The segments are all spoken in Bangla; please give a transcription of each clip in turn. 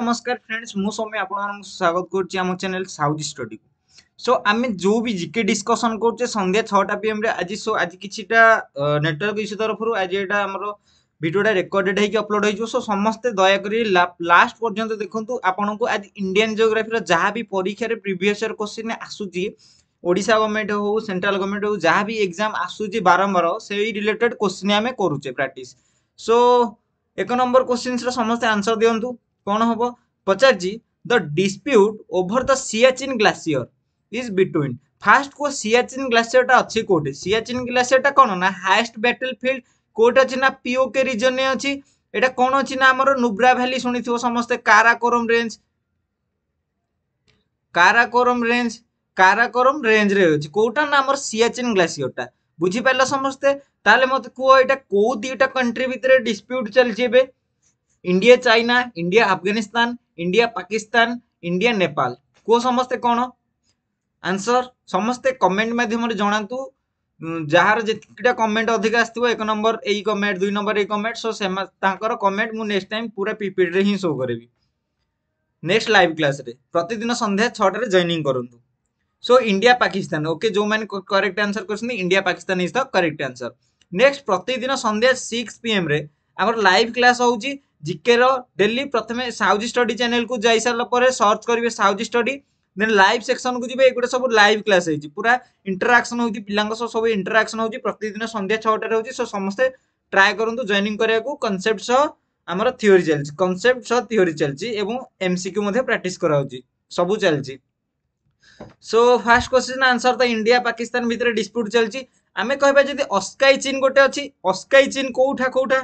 নমস্কার ফ্রেন্ডস মু সৌম্য আপনার স্বাগত করছি আমার চ্যানেল সাউথ স্টডি সো আমি যে বি জিকে ডিসকসন করছে সন্ধ্যা ছটা পিএমরে আজি সো আজি কিছুটা নেটওয়ার্ক ইস্যু তরফর আজি এটা আমার ভিডিওটা রেকর্ডেড হয়েকি অপলোড হয়েছে সো সমস্তে দয়াকরি লাস্ট পর্যন্ত দেখুন আপনার আজ ইন্ডিয়ান জিওগ্রাফির যা বি পরীক্ষার প্রিভিয়স ইয়ার কোশ্চিন আসুচি ওড়িশা গভর্নমেন্ট হোক সেন্ট্রাল গভর্নমেন্ট হোক যা বি এক্সাম আসুচি বারম্বার সেই রিলেটেড কোশ্চিন আমি করুছে প্র্যাকটিস সো এক নম্বর কোশ্চিন্সর সমস্তে আনসর দিও କ'ଣ ହେବ ପଚାରିଛି the dispute over the Siachen glacier is between first କୁହ ସିଆଚିନ୍ ଗ୍ଲାସିୟରଟା ଅଛି କେଉଁଠି ସିଆଚିନ୍ ଗ୍ଲାସିୟରଟା କ'ଣ ନା ହାଏଷ୍ଟ ବ୍ୟାଟେଲ୍ ଫିଲ୍ଡ କେଉଁଠି ଅଛି ନା ପିଓକେ ରିଜନରେ ଅଛି এটা কোন অছি না আমার নুব্রা ভ্যালি শুনিথিব সমস্তে Karakoram range Karakoram range Karakoram range রে অছি কোটা না আমার সিয়াচিন গ্লাসিয়রটা বুঝি পাইলা সমস্তে তাহলে মতে কুহ এটা কোউ দুইটা কান্ট্রি ভিতরে ডিসপিউট চলছে এবে India China India Afghanistan India Pakistan India Nepal କୁହ ସମସ୍ତେ କ'ଣ ଆନ୍ସର ସମସ୍ତେ କମେଣ୍ଟ ମାଧ୍ୟମରେ ଜଣାନ୍ତୁ ଯାହାର ଯେତିକିଟା କମେଣ୍ଟ ଅଧିକ ଆସିଥିବ ଏକ ନମ୍ବର ଏଇ କମେଣ୍ଟ ଦୁଇ ନମ୍ବର ଏଇ କମେଣ୍ଟ ସୋ ତାଙ୍କର କମେଣ୍ଟ ମୁଁ ନେକ୍ସଟ ଟାଇମ୍ ପୁରା ପିପିଡ଼ିରେ ହିଁ ଶୋ କରିବି ନେକ୍ସଟ ଲାଇଭ୍ କ୍ଲାସ୍ରେ ପ୍ରତିଦିନ ସନ୍ଧ୍ୟା ଛଅଟାରେ ଜଏନିଂ କରନ୍ତୁ ସୋ ଇଣ୍ଡିଆ ପାକିସ୍ତାନ ଓକେ ଯେଉଁମାନେ କରେକ୍ଟ ଆନ୍ସର କରିଛନ୍ତି India Pakistan is the correct answer next ପ୍ରତିଦିନ ସନ୍ଧ୍ୟା ସିକ୍ସ ପିଏମ୍ରେ ଆମର ଲାଇଭ୍ କ୍ଲାସ୍ ହେଉଛି জিকের ডেলি প্রথমে সাউজি স্টডি চ্যানেলকু যাই সারা পরে সর্চ করবে সাউজি স্টডি দেন লাইভ সেকশনকু যাবে এগুলো সব লাইভ ক্লাস হয়েছে পুরা ইন্টরাকশন হচ্ছে পিলাঙ্ সহ সব ইন্টরাকশন হচ্ছে প্রতিদিন সন্ধ্যা ছটার হচ্ছে সো সমস্তে ট্রাই করতু জয়নিং করা কনসেপ্ট সহ আমার থিওরি চালছে কনসেপ্ট সহ থিওরি চালছে এবং এমসিকিউ মধ্যে প্র্যাকটিস করা হচ্ছে সবু চালছে সো ফার্স্ট কোশ্চিন আনসর তো ইন্ডিয়া পাকিস্তান ভিতরে ডিসপ্যুট চালছে আমি কহবা যদি অস্কাই চীন গোটে অছি অস্কাই চীন কোউঠা কোউঠা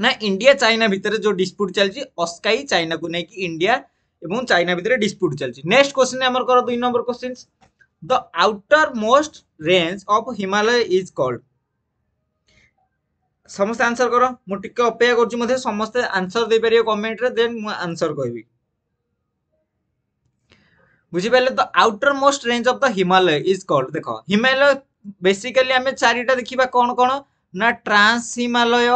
ନା ଇଣ୍ଡିଆ ଚାଇନା ଭିତରେ ଯେଉଁ ଡିସ୍ପ୍ୟୁଟ୍ ଚାଲିଛି ଅସ୍କାଇ ଚାଇନାକୁ ନେଇକି ଇଣ୍ଡିଆ ଏବଂ ଚାଇନା ଭିତରେ ଡିସ୍ପ୍ୟୁଟ୍ ଚାଲିଛି ନେକ୍ସଟ କ୍ୱେଶ୍ଚିନ୍ ଆମର କର ଦୁଇ number question the outermost range of Himalaya is called ସମସ୍ତେ ଆନ୍ସର କର ମୁଁ ଟିକେ ଅପେକ୍ଷା କରୁଛି ମଧ୍ୟ ସମସ୍ତେ ଆନ୍ସର ଦେଇପାରିବେ କମେଣ୍ଟରେ ଦେନ୍ ମୁଁ ଆନ୍ସର କହିବି ବୁଝିପାରିଲେ ତ outermost range of the Himalaya is called ଦେଖ ହିମାଲୟ ବେସିକାଲି ଆମେ ଚାରିଟା ଦେଖିବା କ'ଣ କ'ଣ ନା ଟ୍ରାନ୍ସ ହିମାଲୟ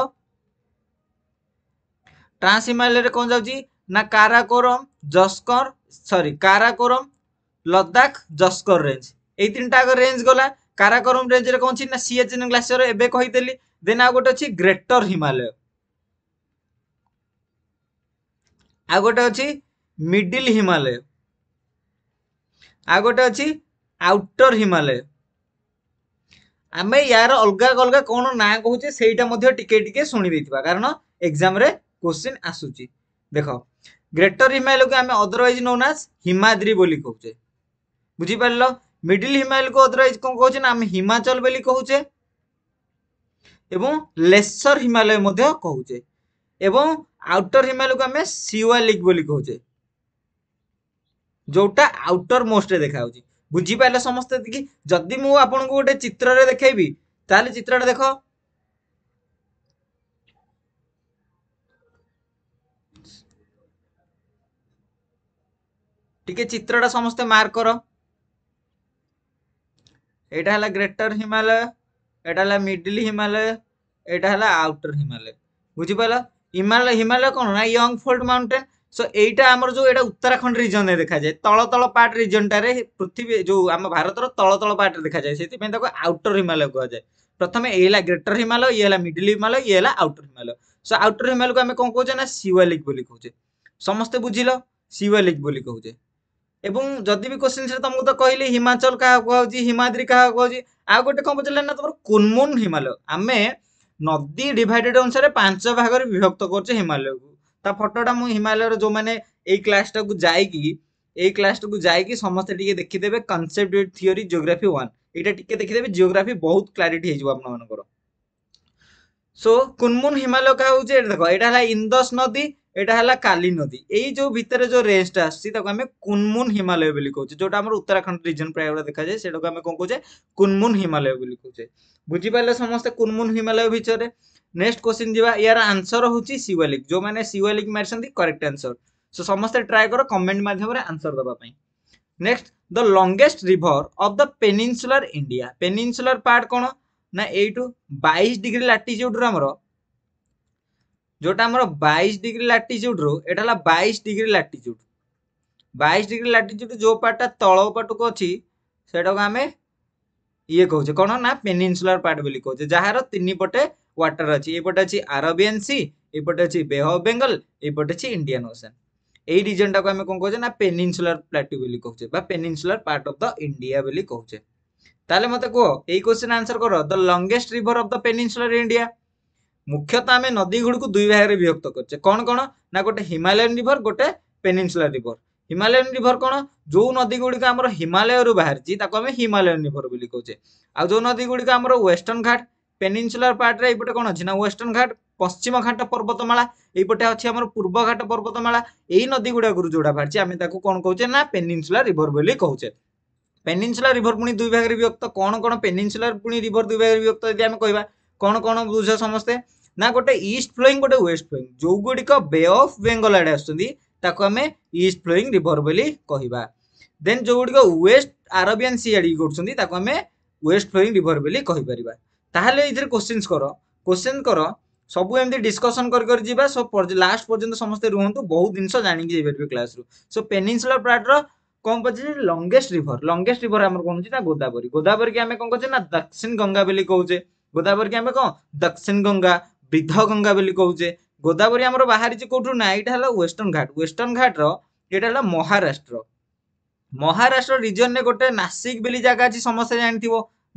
କାଁ ହିମାଳୟରେ କ'ଣ ଯାଉଛି ନା କାରାକୋରମ ଜସ୍କର ସରି କାରାକୋରମ ଲଦାଖ ଜସ୍କର ରେଞ୍ଜ ଏଇ ତିନିଟା ଆଗ ରେଞ୍ଜ ଗଲା କାରାକୋରମ ରେଞ୍ଜରେ କ'ଣ ଅଛି ନା ସିଏଚେନ୍ ଗ୍ଲାସିୟର ଏବେ କହିଥିଲି ଦେନ୍ ଆଉ ଗୋଟେ ଅଛି ଗ୍ରେଟର ହିମାଳୟ ଆଉ ଗୋଟେ ଅଛି ମିଡିଲ ହିମାଳୟ ଆଉ ଗୋଟେ ଅଛି ଆଉଟର ହିମାଳୟ ଆମେ ୟାର ଅଲଗା ଅଲଗା କ'ଣ ନାଁ କହୁଛେ ସେଇଟା ମଧ୍ୟ ଟିକେ ଟିକେ ଶୁଣି ଦେଇଥିବା କାରଣ ଏକ୍ଜାମ୍ରେ কোশ্চিন আসুচি দেখ ଗ୍ରେଟର ହିମାଲୟକୁ ଆମେ ଅଦରୱାଇଜ୍ ନୋନ୍ ଆଜ୍ ହିମାଦ୍ରି ବୋଲି କହୁଛେ ବୁଝିପାରିଲ ମିଡିଲ ହିମାଲୟକୁ ଅଦରୱାଇଜ୍ କ'ଣ କହୁଛେ ନା ଆମେ ହିମାଚଳ ବୋଲି କହୁଛେ ଏବଂ ଲେସର ହିମାଲୟ ମଧ୍ୟ କହୁଛେ ଏବଂ ଆଉଟର ହିମାଲୟକୁ ଆମେ ସିୱା ଲିକ୍ ବୋଲି କହୁଛେ ଯୋଉଟା ଆଉଟର ମୋଷ୍ଟରେ ଦେଖାଯାଉଛି ବୁଝିପାରିଲେ ସମସ୍ତେ ଏତିକି ଯଦି ମୁଁ ଆପଣଙ୍କୁ ଗୋଟେ ଚିତ୍ରରେ ଦେଖେଇବି ତାହେଲେ ଚିତ୍ରଟା ଦେଖ টিকে চিত্রটা সমস্তে মার্ক কর এটা হল গ্রেটর হিমালয় এটা হল মিডিল হিমালয় এটা হল আউটর হিমালয় বুঝিপাল হিমালয় হিমালয় কোণ না ইয়ং ফোল্ড মাউন্টেন সো এইটা আমার যে এটা উত্তরাখণ্ড রিজনে দেখাযায় তল তল পার্ট রিজনটারে পৃথিবী যে আম ভারতর তল তল পার্ট দেখাযায় সেইপাই তাকে আউটর হিমালয় কুহযায় প্রথমে এই হল গ্রেটর হিমালয় ইয়ে হল মিডিল হিমালয় ইয়ে হল আউটর হিমালয় সো আউটর হিমালয়কে আমি কম কৌছে না সিওয়ালিক বলে কৌছে ସମସ୍ତେ ବୁଝିଲ ଶିବଲିକ ବୋଲି କହୁଛେ এবং ଯଦି ବି କୋଶ୍ଚିନ୍ ସେଟା ତମକୁ ତ କହିଲି ହିମାଚଳ କାହାକୁ କୁହାଯାଉଛି ହିମାଦ୍ରି କାହାକୁ କୁହାଯାଉଛି ଆଉ ଗୋଟେ କ'ଣ ପଚାରିଲେ ନା ତମର କୁନମୁନ ହିମାଲୟ ଆମେ ନଦୀ ଡିଭାଇଡେଡ୍ ଅନୁସାରେ ପାଞ୍ଚ ଭାଗରେ ବିଭକ୍ତ କରୁଛେ ହିମାଲୟକୁ ତା ଫଟୋଟା ମୁଁ ହିମାଲୟର ଯେଉଁମାନେ ଏଇ କ୍ଲାସ୍ଟାକୁ ଯାଇକି ଏଇ କ୍ଲାସ୍ଟାକୁ ଯାଇକି ସମସ୍ତେ ଟିକେ ଦେଖିଦେବେ କନସେପ୍ଟ ଥିଓରି ଜିଓଗ୍ରାଫି ୱାନ୍ ଏଇଟା ଟିକେ ଦେଖିଦେବେ ଜିଓଗ୍ରାଫି ବହୁତ କ୍ଲାରିଟି ହେଇଯିବ ଆପଣମାନଙ୍କର ସୋ କୁନମୁନ ହିମାଲୟ କାହା ହେଉଛି ଏଇଟା ଦେଖ ଏଇଟା ହେଲା ଇନ୍ଦସ୍ ନଦୀ এটা ହେଲା କାଲି ନଦୀ ଏଇ ଯୋଉ ଭିତରେ ଯୋଉ ରେଞ୍ଜଟା ଆସୁଛି ତାକୁ ଆମେ କୁନମୁନ ହିମାଳୟ ବୋଲି କହୁଛେ ଯୋଉଟା ଆମର ଉତ୍ତରାଖଣ୍ଡ ରିଜନ ପ୍ରାୟ ଗୁଡ଼ା ଦେଖାଯାଏ ସେଟାକୁ ଆମେ କଣ କହୁଛେ କୁନମୁନ ହିମାଳୟ ବୋଲି କହୁଛେ ବୁଝିପାରିଲେ ସମସ୍ତେ କୁନମୁନ ହିମାଳୟ ଭିତରେ ନେକ୍ସଟ କ୍ୱେଶ୍ଚିନ୍ ଯିବା ୟାର ଆନ୍ସର ହେଉଛି ସିୱାଲିକ୍ ଯୋଉମାନେ ସିୱାଲିକ୍ ମାରିଛନ୍ତି କରେକ୍ଟ ଆନ୍ସର ସୋ ସମସ୍ତେ ଟ୍ରାଏ କର କମେଣ୍ଟ ମାଧ୍ୟମରେ ଆନ୍ସର ଦେବା ପାଇଁ next the longest river of the peninsular India peninsular part କ'ଣ ନା ଏଇଠୁ ବାଇଶ ଡିଗ୍ରୀ ଲାଟିଚ୍ୟୁଡରୁ ଆମର যেটা আমার বাইশ ডিগ্রি ল্যাটিচ্ୟୁଡ଼ରୁ এটা হল বাইশ ডিগ্রি ল্যাটিଚ୍ୟୁଡ଼ বাইশ ডিগ্রি ল্যাটিଚ୍ୟୁଡ଼ যে পার্টটা তল পটুক অছি সেটাকে আমি ইয়ে কৌছে কোণ না পেনিনসুলার পার্ট বলে কৌছে যার তিন পটে ওয়াটার অছি এপটে অছি আরবিয়ান সি এপটে অছি বে অফ বেঙ্গল এপটে অছি ইন্ডিয়ান ওসেন এই রিজনটাকে আমি কোণ কৌছে না পেনিনসুলার প্লাটু বলে কৌছে বা peninsular part of the India বলে কৌছে তাহলে মতো কুহ এই কোশ্চিন আনসর কর the longest river of the peninsular India ମୁଖ୍ୟତଃ ଆମେ ନଦୀ ଗୁଡ଼ିକୁ ଦୁଇ ଭାଗରେ ବିଭକ୍ତ କରିଛେ କ'ଣ କ'ଣ ନା ଗୋଟେ ହିମାଲୟନ ରିଭର ଗୋଟେ ପେନିନସୁଲା ରିଭର ହିମାଲୟନ ରିଭର କ'ଣ ଯେଉଁ ନଦୀ ଗୁଡ଼ିକ ଆମର ହିମାଳୟରୁ ବାହାରିଛି ତାକୁ ଆମେ ହିମାଲୟନ ରିଭର ବୋଲି କହୁଛେ ଆଉ ଯେଉଁ ନଦୀ ଗୁଡ଼ିକ ଆମର ୱେଷ୍ଟର୍ଣ୍ଣ ଘାଟ ପେନିନସୁଲାର ପାର୍ଟରେ ଏଇପଟେ କ'ଣ ଅଛି ନା ୱେଷ୍ଟର୍ଣ୍ଣ ଘାଟ ପଶ୍ଚିମ ଘାଟ ପର୍ବତମାଳା ଏଇପଟେ ଅଛି ଆମର ପୂର୍ବ ଘାଟ ପର୍ବତମାଳା ଏଇ ନଦୀ ଗୁଡ଼ାକରୁ ଯେଉଁଟା ବାହାରିଛି ଆମେ ତାକୁ କ'ଣ କହୁଛେ ନା ପେନିନସୁଲା ରିଭର ବୋଲି କହୁଛେ ପେନିନସୁଲା ରିଭର ପୁଣି ଦୁଇ ଭାଗରେ ବିଭକ୍ତ କ'ଣ କ'ଣ ପେନିନସୁଲାର ପୁଣି ରିଭର ଦୁଇ ଭାଗରେ ବିଭକ୍ତ ଯଦି ଆମେ କହିବା କ'ଣ କ'ଣ ବୁଝ ସମସ୍ତେ ନା ଗୋଟେ ଇଷ୍ଟ ଫ୍ଲୋଇଂ ଗୋଟେ ୱେଷ୍ଟ ଫ୍ଲୋଇଂ ଯେଉଁଗୁଡ଼ିକ ବେ ଅଫ୍ ବେଙ୍ଗଲ ଆଡ଼େ ଆସୁଛନ୍ତି ତାକୁ ଆମେ ଇଷ୍ଟ ଫ୍ଲୋଇଂ ରିଭର ବୋଲି କହିବା ଦେନ୍ ଯେଉଁଗୁଡ଼ିକ ୱେଷ୍ଟ ଆରବିଆନ୍ ସି ଆଡ଼ିକି କରୁଛନ୍ତି ତାକୁ ଆମେ ୱେଷ୍ଟ ଫ୍ଲୋଇଂ ରିଭର ବୋଲି କହିପାରିବା ତାହେଲେ ଏଥିରେ କୋଶ୍ଚିନ୍ସ କର କୋଶ୍ଚିନ୍ କର ସବୁ ଏମିତି ଡିସ୍କସନ୍ କରି କରି ଯିବା ସୋ ଲାଷ୍ଟ ପର୍ଯ୍ୟନ୍ତ ସମସ୍ତେ ରୁହନ୍ତୁ ବହୁତ ଜିନିଷ ଜାଣିକି ଯାଇପାରିବେ କ୍ଲାସ୍ରୁ ସୋ ପେନିନସୁଲାର ପ୍ଲାଟ୍ର କ'ଣ ପଚାରିଛି ଲଙ୍ଗେଷ୍ଟ ରିଭର ଲଙ୍ଗେଷ୍ଟ ରିଭର ଆମର କ'ଣ ହେଉଛି ନା ଗୋଦାବରୀ ଗୋଦାବରୀକି ଆମେ କ'ଣ କରୁଛେ ନା ଦକ୍ଷିଣ ଗଙ୍ଗା ବୋଲି କହୁଛେ গোদাবরী আমি কম দক্ষিণ গঙ্গা বৃদ্ধ গঙ্গা বলে কৌছে গোদাবরী আমার বাহারিছে কোটু না এটা হল ওয়েস্টর্ন ঘাট ওয়েস্টর্ন ঘাটর এটা হল মহারাষ্ট্র মহারাষ্ট্র রিজনরে গোটে নাসিক বলে জায়গা আছে সমস্ত জাঁথিব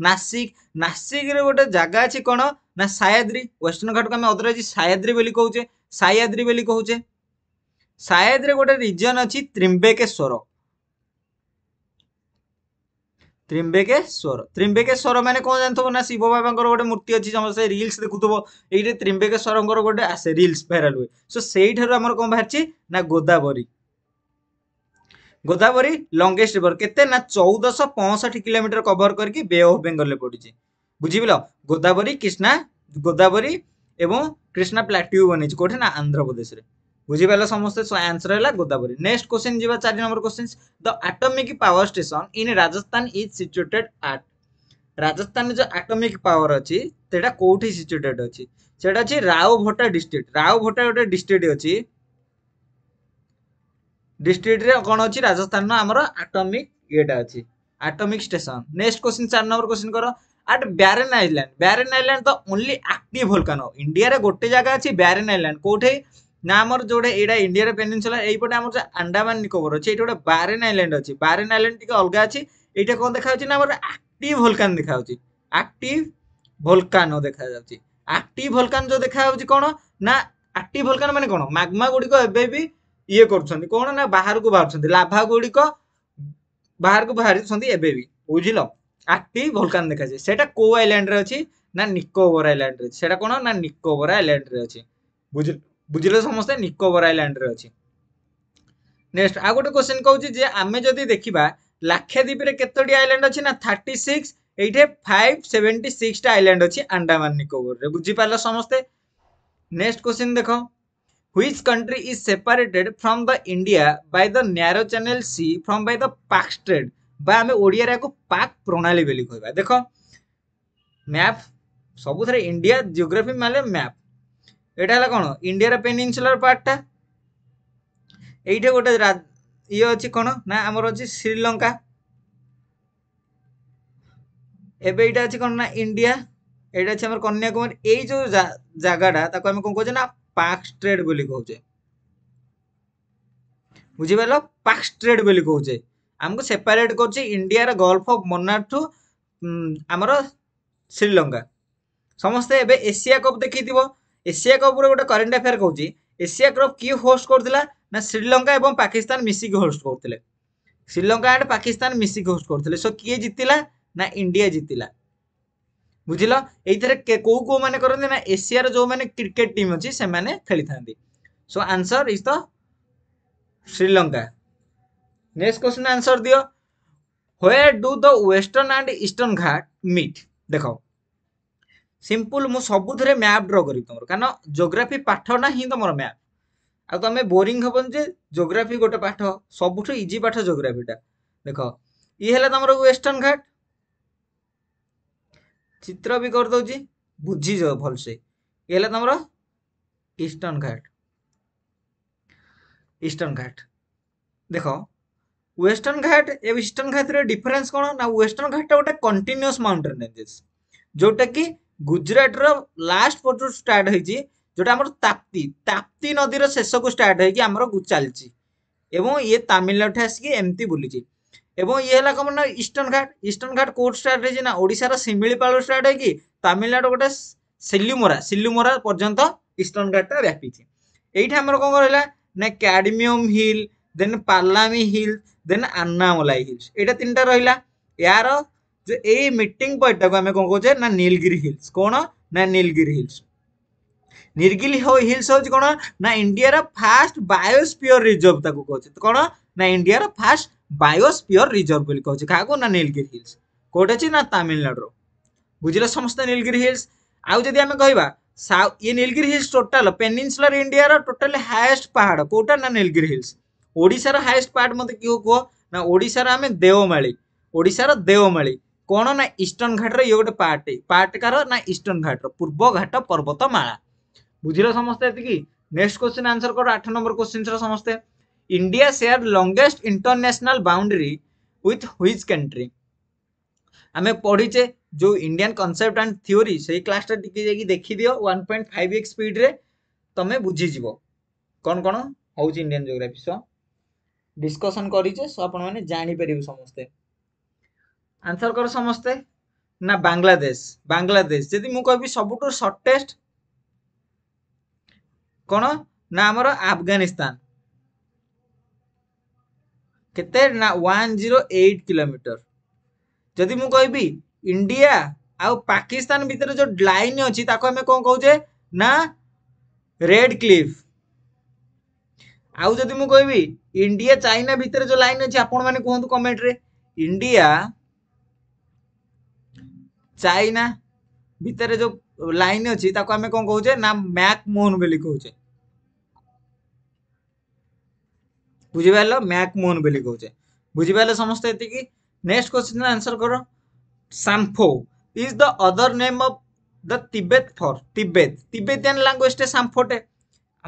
নাসিক নাসিকরে গোটে জায়গা আছে কোণ না সায়াদ্রি ওয়েস্টর্ন ঘাটকে আমি অদরাইজ সায়াদ্রি বলে কৌছে সায়াদ্রি বলে কৌছে সায়াদ্রে গোটে রিজন অছি ত্রিম্বেকেশ্বর ତ୍ରିମ୍ବେକେଶ୍ୱର ତ୍ରିମ୍ବେକେଶ୍ୱର ମାନେ କ'ଣ ଜାଣିଥିବ ନା ଶିବ ବାବାଙ୍କର ଗୋଟେ ମୂର୍ତ୍ତି ଅଛି ସମସ୍ତେ ରିଲ୍ସ ଦେଖୁଥିବ ଏଇଠି ତ୍ରିମ୍ବେକେଶ୍ୱରଙ୍କର ଗୋଟେ ଆସେ ରିଲ୍ସ ଭାଇରାଲ ହୁଏ ସୋ ସେଇଠାରୁ ଆମର କ'ଣ ବାହାରିଛି ନା ଗୋଦାବରୀ ଗୋଦାବରୀ ଲଙ୍ଗେଷ୍ଟ ରିଭର କେତେ ନା ଚଉଦଶହ ପଞ୍ଚଷଠି କିଲୋମିଟର କଭର କରିକି ବେ ଅଫ୍ ବେଙ୍ଗଲରେ ପଡୁଛି ବୁଝିପାରିଲ ଗୋଦାବରୀ କ୍ରିଷ୍ଣା ଗୋଦାବରୀ ଏବଂ କ୍ରିଷ୍ଣା ପ୍ଲାଟ୍ୟୁ ବନେଇଛି କୋଉଠି ନା ଆନ୍ଧ୍ରପ୍ରଦେଶରେ ବୁଝିପାରିଲ ସମସ୍ତେ ସୋ ଆନ୍ସର ହେଲା ଗୋଦାବରୀ ନେକ୍ସଟ କ୍ୱେଶ୍ଚିନ୍ ଯିବା ଚାରି number question the atomic power station in Rajasthan is situated at ରାଜସ୍ଥାନରେ ଯେଉଁ ଆଟମିକ ପାୱାର ଅଛି ସେଇଟା କୋଉଠି ସିଚୁଏଟେଡ୍ ଅଛି ସେଇଟା ଅଛି ରାଓଭଟା ଡିଷ୍ଟ୍ରିକ୍ଟ ରାଓଭଟା ଗୋଟେ ଡିଷ୍ଟ୍ରିକ୍ଟ ଅଛି ଡିଷ୍ଟ୍ରିକ୍ଟରେ କ'ଣ ଅଛି ରାଜସ୍ଥାନର ଆମର ଆଟମିକ ଇଏଟା ଅଛି ଆଟମିକ ଷ୍ଟେସନ ନେକ୍ସଟ କ୍ୱେଶ୍ଚିନ୍ ଚାରି ନମ୍ବର କ୍ୱେଶ୍ଚିନ୍ କର at Barren Island Barren Island ତ ଓନ୍ଲି ଆକ୍ଟିଭ ଭୋଲକାନୋ ଇଣ୍ଡିଆରେ ଗୋଟେ ଜାଗା ଅଛି ବ୍ୟାରେନ୍ ଆଇଲ୍ୟାଣ୍ଡ କୋଉଠି ନା ଆମର ଯୋଉଟା ଏଇଟା ଇଣ୍ଡିଆର ପେନିନସୁଲା ଏଇପଟେ ଆମର ଯୋଉ ଆଣ୍ଡାମାନ ନିକୋବର ଅଛି ଏଇଟା ଗୋଟେ ବାରେନ୍ ଆଇଲ୍ୟାଣ୍ଡ ଅଛି ବାରେନ୍ ଆଇଲ୍ୟାଣ୍ଡ ଟିକେ ଅଲଗା ଅଛି ଏଇଟା କ'ଣ ଦେଖାଯାଉଛି ନା ଆମର ଆକ୍ଟିଭ ଭୋଲକାନ ଦେଖାଯାଉଛି ଆକ୍ଟିଭ ଭୋଲକାନ ଦେଖାଯାଉଛି ଆକ୍ଟିଭ ଭୋଲକାନ ଯୋଉ ଦେଖାଯାଉଛି କ'ଣ ନା ଆକ୍ଟିଭ ଭୋଲକାନ ମାନେ କ'ଣ ମାଗ୍ମା ଗୁଡ଼ିକ ଏବେ ବି ଇଏ କରୁଛନ୍ତି କ'ଣ ନା ବାହାରକୁ ବାହାରୁଛନ୍ତି ଲାଭା ଗୁଡ଼ିକ ବାହାରକୁ ବାହାରୁଛନ୍ତି ଏବେ ବି ବୁଝିଲ ଆକ୍ଟିଭ ଭୋଲକାନ ଦେଖାଯାଏ ସେଇଟା କୋଉ ଆଇଲ୍ୟାଣ୍ଡରେ ଅଛି ନା ନିକୋବର ଆଇଲ୍ୟାଣ୍ଡରେ ଅଛି ସେଇଟା କ'ଣ ନା ନିକୋବର ଆଇଲ୍ୟାଣ୍ଡରେ ଅଛି ବୁଝିଲ ବୁଝିଲେ ସମସ୍ତେ ନିକୋବର ଆଇଲ୍ୟାଣ୍ଡରେ ଅଛି ନେକ୍ସଟ ଆଉ ଗୋଟେ କ୍ୱେଶ୍ଚିନ୍ କହୁଛି ଯେ ଆମେ ଯଦି ଦେଖିବା ଲାକ୍ଷାଦ୍ୱୀପରେ କେତୋଟି ଆଇଲ୍ୟାଣ୍ଡ ଅଛି ନା ଥାର୍ଟି ସିକ୍ସ ଏଇଠି ଫାଇଭ୍ ସେଭେଣ୍ଟି ସିକ୍ସଟା ଆଇଲ୍ୟାଣ୍ଡ ଅଛି ଆଣ୍ଡାମାନ ନିକୋବରରେ ବୁଝିପାରିଲ ସମସ୍ତେ ନେକ୍ସଟ କ୍ୱେଶ୍ଚିନ୍ ଦେଖ which country is separated from the india by the narrow channel sea from by the pack strait বা আমি ଓଡ଼ିଆରେ ଆକୁ ପାକ୍ ପ୍ରଣାଳୀ ବୋଲି କହିବା ଦେଖ ମ୍ୟାପ୍ ସବୁଥିରେ ଇଣ୍ଡିଆ ଜିଓଗ୍ରାଫି ମାନେ ମ୍ୟାପ୍ ଏଇଟା ହେଲା କ'ଣ ଇଣ୍ଡିଆର ପେନିନସୁଲାର ପାର୍ଟଟା ଏଇଟା ଗୋଟେ ଇଏ ଅଛି କ'ଣ ନା ଆମର ଅଛି ଶ୍ରୀଲଙ୍କା ଏବେ ଏଇଟା ଅଛି କ'ଣ ନା ଇଣ୍ଡିଆ ଏଇଟା ଅଛି ଆମର କନ୍ୟାକୁମାରୀ ଏଇ ଯେଉଁ ଜାଗାଟା ତାକୁ ଆମେ କ'ଣ କହୁଛେ ନା ପାକ୍ ଷ୍ଟ୍ରେଟ୍ ବୋଲି କହୁଛେ ବୁଝିପାରିଲ ପାକ୍ ଷ୍ଟ୍ରେଟ୍ ବୋଲି କହୁଛେ ଆମକୁ ସେପାରେଟ୍ କରୁଛି ଇଣ୍ଡିଆର ଗଲ୍ଫ ଅଫ୍ ମନ୍ନାରଠୁ ଆମର ଶ୍ରୀଲଙ୍କା ସମସ୍ତେ ଏବେ ଏସିଆ କପ୍ ଦେଖିଥିବ ଏସିଆ କପ୍ର ଗୋଟେ କରେଣ୍ଟ ଆଫେୟାର କହୁଛି ଏସିଆ କପ୍ କିଏ ହୋଷ୍ଟ କରୁଥିଲା ନା ଶ୍ରୀଲଙ୍କା ଏବଂ ପାକିସ୍ତାନ ମିଶିକି ହୋଷ୍ଟ କରୁଥିଲେ ଶ୍ରୀଲଙ୍କା ଆଣ୍ଡ ପାକିସ୍ତାନ ମିଶିକି ହୋଷ୍ଟ କରୁଥିଲେ ସୋ କିଏ ଜିତିଲା ନା ଇଣ୍ଡିଆ ଜିତିଲା ବୁଝିଲ ଏଇଥିରେ କେଉଁ କେଉଁମାନେ କରନ୍ତି ନା ଏସିଆର ଯେଉଁମାନେ କ୍ରିକେଟ୍ ଟିମ୍ ଅଛି ସେମାନେ ଖେଳିଥାନ୍ତି so answer is the Sri Lanka next question answer दियो where do the western and eastern Ghat meet देखो ସିମ୍ପୁଲ ମୁଁ ସବୁଥିରେ ମ୍ୟାପ୍ ଡ୍ର କରିବି ତମର କାରଣ ଜୋଗ୍ରାଫି ପାଠଟା ହିଁ ତମର ମ୍ୟାପ୍ ଆଉ ତମେ ବୋରିଂ ହେବନି ଯେ ଜୋଗ୍ରାଫି ଗୋଟେ ପାଠ ସବୁଠୁ ଇଜି ପାଠ ଜୋଗ୍ରାଫିଟା ଦେଖ ଇଏ ହେଲା ତମର ୱେଷ୍ଟର୍ନ ଘାଟ ଚିତ୍ର ବି କରିଦେଉଛି ବୁଝିଯାଅ ଭଲସେ ଇଏ ହେଲା ତମର ଇଷ୍ଟର୍ନ ଘାଟ ଇଷ୍ଟର୍ନ ଘାଟ ଦେଖ ୱେଷ୍ଟର୍ନ ଘାଟ ଏ ଇଷ୍ଟର୍ନ ଘାଟର ଡିଫରେନ୍ସ କ'ଣ ନା ୱେଷ୍ଟର୍ନ ଘାଟଟା ଗୋଟେ କଣ୍ଟିନ୍ୟୁଅସ୍ ମାଉଣ୍ଟେନ୍ ରେଞ୍ଜେସ୍ ଯେଉଁଟାକି ଗୁଜୁରାଟର ଲାଷ୍ଟ ପଟରୁ ଷ୍ଟାର୍ଟ ହେଇଛି ଯୋଉଟା ଆମର ତାପ୍ତି ତାପ୍ତି ନଦୀର ଶେଷକୁ ଷ୍ଟାର୍ଟ ହେଇକି ଆମର ଚାଲିଛି ଏବଂ ଇଏ ତାମିଲନାଡ଼ୁଠି ଆସିକି ଏମିତି ବୁଲିଛି ଏବଂ ଇଏ ହେଲା କ'ଣ ନା ଇଷ୍ଟର୍ଣ୍ଣ ଘାଟ ଇଷ୍ଟର୍ଣ୍ଣ ଘାଟ କୋଉଠୁ ଷ୍ଟାର୍ଟ ହେଇଛି ନା ଓଡ଼ିଶାର ଶିମିଳିପାଳରୁ ଷ୍ଟାର୍ଟ ହେଇକି ତାମିଲନାଡ଼ୁ ଗୋଟେ ସିଲୁମରା ସିଲୁମରା ପର୍ଯ୍ୟନ୍ତ ଇଷ୍ଟର୍ଣ୍ଣ ଘାଟଟା ବ୍ୟାପିଛି ଏଇଠି ଆମର କ'ଣ ରହିଲା ନା କ୍ୟାଡମିୟମ ହିଲ୍ ଦେନ୍ ପାର୍ଲାମି ହିଲ୍ ଦେନ୍ ଆନ୍ନାମଲାଇ ହିଲ୍ସ ଏଇଟା ତିନିଟା ରହିଲା ଏହାର जो ए मीटिंग पॉइंट को हमें कोन को जे ना नीलगिरी हिल्स कोन ना नीलगिरी हिल्स नीलगिरी हो हिल्स हो कोन ना इंडिया रा फास्ट बायोस्फीयर रिजर्व ता को कोछ कोन ना इंडिया रा फास्ट बायोस्फीयर रिजर्व बोली कोछ का को ना नीलगिरी हिल्स कोटे छि ना तमिलनाडु बुझिले समस्त नीलगिरी हिल्स आ जदि हमें कहबा ये Nilgiri hills total peninsular India रा टोटल हाईएस्ट पहाड कोटा ना नीलगिरी हिल्स ओडिसा रा हाईएस्ट पहाड मते कि को ना ओडिसा रा हमें देवमाली ओडिसा रा देवमाली কোণ না ইষ্টর্ন ঘাটর ইয়ে গোটে পার্ট পার্ট কার না ইষ্টর্ন ঘাটর পূর্ব ঘাট পর্বতমালা বুঝিল সমস্তে এতিকি নেক্সট কোশ্চিন আনসর কর আঠ নম্বর কোশ্চিনসর সমস্তে India share longest international boundary with which country ଆମେ ପଢ଼ିଛେ ଯେଉଁ ଇଣ୍ଡିଆନ୍ କନସେପ୍ଟ ଆଣ୍ଡ ଥିଓରି ସେଇ କ୍ଲାସ୍ଟା ଟିକେ ଯାଇକି ଦେଖିଦିଅ ୱାନ୍ ପଏଣ୍ଟ ଫାଇଭ୍ ଏକ୍ସ ସ୍ପିଡ଼ରେ ତମେ ବୁଝିଯିବ କ'ଣ କ'ଣ ହେଉଛି ଇଣ୍ଡିଆନ୍ ଜିଓଗ୍ରାଫି ସହ ଡିସ୍କସନ୍ କରିଛେ ସୋ ଆପଣମାନେ ଜାଣିପାରିବେ ସମସ୍ତେ ଆନ୍ସର କର ସମସ୍ତେ ନା ବାଂଲାଦେଶ ବାଂଲାଦେଶ ଯଦି ମୁଁ କହିବି ସବୁଠୁ ସର୍ଟେଷ୍ଟ କ'ଣ ନା ଆମର ଆଫଗାନିସ୍ତାନ କେତେ ନା ୱାନ୍ ଜିରୋ ଏଇଟ୍ କିଲୋମିଟର ଯଦି ମୁଁ କହିବି ଇଣ୍ଡିଆ ଆଉ ପାକିସ୍ତାନ ଭିତରେ ଯେଉଁ ଲାଇନ୍ ଅଛି ତାକୁ ଆମେ କ'ଣ କହୁଛେ ନା ରେଡ୍ କ୍ଲିଫ୍ ଆଉ ଯଦି ମୁଁ କହିବି ଇଣ୍ଡିଆ ଚାଇନା ଭିତରେ ଯେଉଁ ଲାଇନ୍ ଅଛି ଆପଣମାନେ କୁହନ୍ତୁ କମେଣ୍ଟରେ ଇଣ୍ଡିଆ ଚାଇନା ଭିତରେ ଯୋଉ ଲାଇନ୍ ଅଛି ତାକୁ ଆମେ କ'ଣ କହୁଛେ ନା ମ୍ୟାକ୍ ମୋହନ ବୋଲି କହୁଛେ ବୁଝିପାରିଲ ମ୍ୟାକ୍ ମୋହନ ବୋଲି କହୁଛେ ବୁଝିପାରିଲେ ସମସ୍ତେ ଏତିକି ନେକ୍ସଟ କ୍ୱେଶ୍ଚିନ୍ ଆନ୍ସର କର Tsangpo is the other name of the Tibet for Tibet Tibetan ଲାଙ୍ଗୁଏଜଟେ ସାମ୍ଫୋଟେ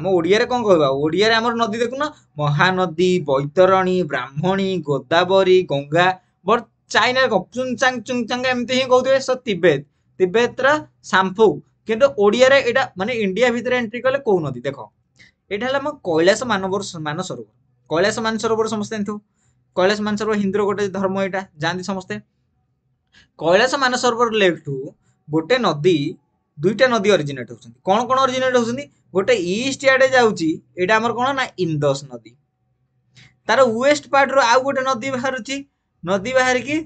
ଆମ ଓଡ଼ିଆରେ କ'ଣ କହିବା ଓଡ଼ିଆରେ ଆମର ନଦୀ ଦେଖୁନ ମହାନଦୀ ବୈତରଣୀ ବ୍ରାହ୍ମଣୀ ଗୋଦାବରୀ ଗଙ୍ଗା ବଟ୍ ଚାଇନାରେ ଚୁଙ୍ଗଚାଙ୍ଗ ଚୁଙ୍ଗଚାଙ୍ଗ ଏମିତି ହିଁ କହୁଥିବେ ସୋ ତିବେତ ତିବେତର ସାମ୍ଫୁ କିନ୍ତୁ ଓଡ଼ିଆରେ ଏଇଟା ମାନେ ଇଣ୍ଡିଆ ଭିତରେ ଏଣ୍ଟ୍ରି କଲେ କହୁନାହାନ୍ତି ଦେଖ ଏଇଟା ହେଲା ଆମ କୈଳାସ ମାନବର ମାନସରୋବର କୈଳାସ ମାନସରୋବର ସମସ୍ତେ ଜାଣିଥିବୁ କୈଳାସ ମାନସରୋବର ହିନ୍ଦୁର ଗୋଟେ ଧର୍ମ ଏଇଟା ଯାଆନ୍ତି ସମସ୍ତେ କୈଳାସ ମାନସରୋବର ଲେକ୍ଠୁ ଗୋଟେ ନଦୀ ଦୁଇଟା ନଦୀ ଅରିଜିନେଟ୍ ହେଉଛନ୍ତି କ'ଣ କ'ଣ ଅରିଜିନେଟ୍ ହେଉଛନ୍ତି ଗୋଟେ ଇଷ୍ଟ ଆଡ଼େ ଯାଉଛି ଏଇଟା ଆମର କ'ଣ ନା ଇନ୍ଦସ୍ ନଦୀ ତାର ୱେଷ୍ଟ ପାର୍ଟରୁ ଆଉ ଗୋଟେ ନଦୀ ବାହାରୁଛି ନଦୀ ବାହାରିକି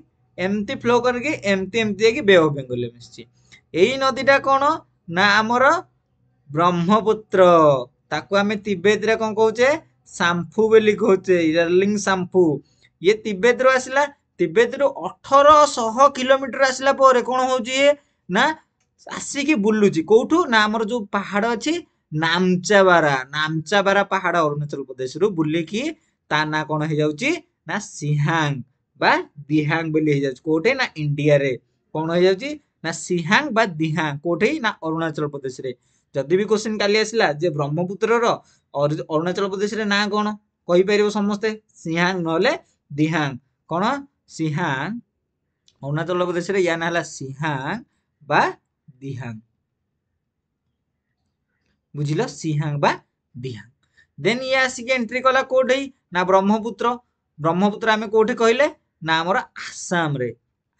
ଏମିତି ଫ୍ଲୋ କରିକି ଏମିତି ଏମିତି ଯାଇକି ବେ ଅଫ୍ ବେଙ୍ଗଲରେ ମିଶିଛି ଏଇ ନଦୀଟା କ'ଣ ନା ଆମର ବ୍ରହ୍ମପୁତ୍ର ତାକୁ ଆମେ ତିବେତରେ କ'ଣ କହୁଛେ ସାମ୍ଫୁ ବୋଲି କହୁଛେ ରର୍ଲିଂ ସାମ୍ଫୁ ଇଏ ତିବେତରୁ ଆସିଲା ତିବେତରୁ ଅଠର ଶହ କିଲୋମିଟର ଆସିଲା ପରେ କ'ଣ ହେଉଛି ଇଏ ନା ଆସିକି ବୁଲୁଛି କେଉଁଠୁ ନା ଆମର ଯେଉଁ ପାହାଡ଼ ଅଛି ନାମଚାବାରା ନାମଚାବାରା ପାହାଡ଼ ଅରୁଣାଚଳ ପ୍ରଦେଶରୁ ବୁଲିକି ତା ନାଁ କ'ଣ ହେଇଯାଉଛି ନା ସିହାଙ୍ଗ ବା ଦିହାଙ୍ଗ ବୋଲି ହେଇଯାଉଛି କୋଉଠି ନା ଇଣ୍ଡିଆରେ କ'ଣ ହେଇଯାଉଛି ନା ସିହାଙ୍ଗ ବା ଦିହାଁ କୋଉଠି ନା ଅରୁଣାଚଳ ପ୍ରଦେଶରେ ଯଦି ବି କୋଶ୍ଚିନ୍ କାଲି ଆସିଲା ଯେ ବ୍ରହ୍ମପୁତ୍ରର ଅରୁଣାଚଳ ପ୍ରଦେଶରେ ନାଁ କ'ଣ କହିପାରିବ ସମସ୍ତେ ସିହାଙ୍ଗ ନହେଲେ ଦିହାଙ୍ଗ କ'ଣ ସିହାଙ୍ଗ অরুণাচল প্রদেশের ইয়া না হল সিহাং বা দিহাং বুঝিল সিহাং বা দিহাং দেন ইয়ে আসিকি এন্ট্রি কলা কোটি না ব্রহ্মপুত্র ব্রহ্মপুত্র আমি কোটি কহিলে ନା ଆମର ଆସାମରେ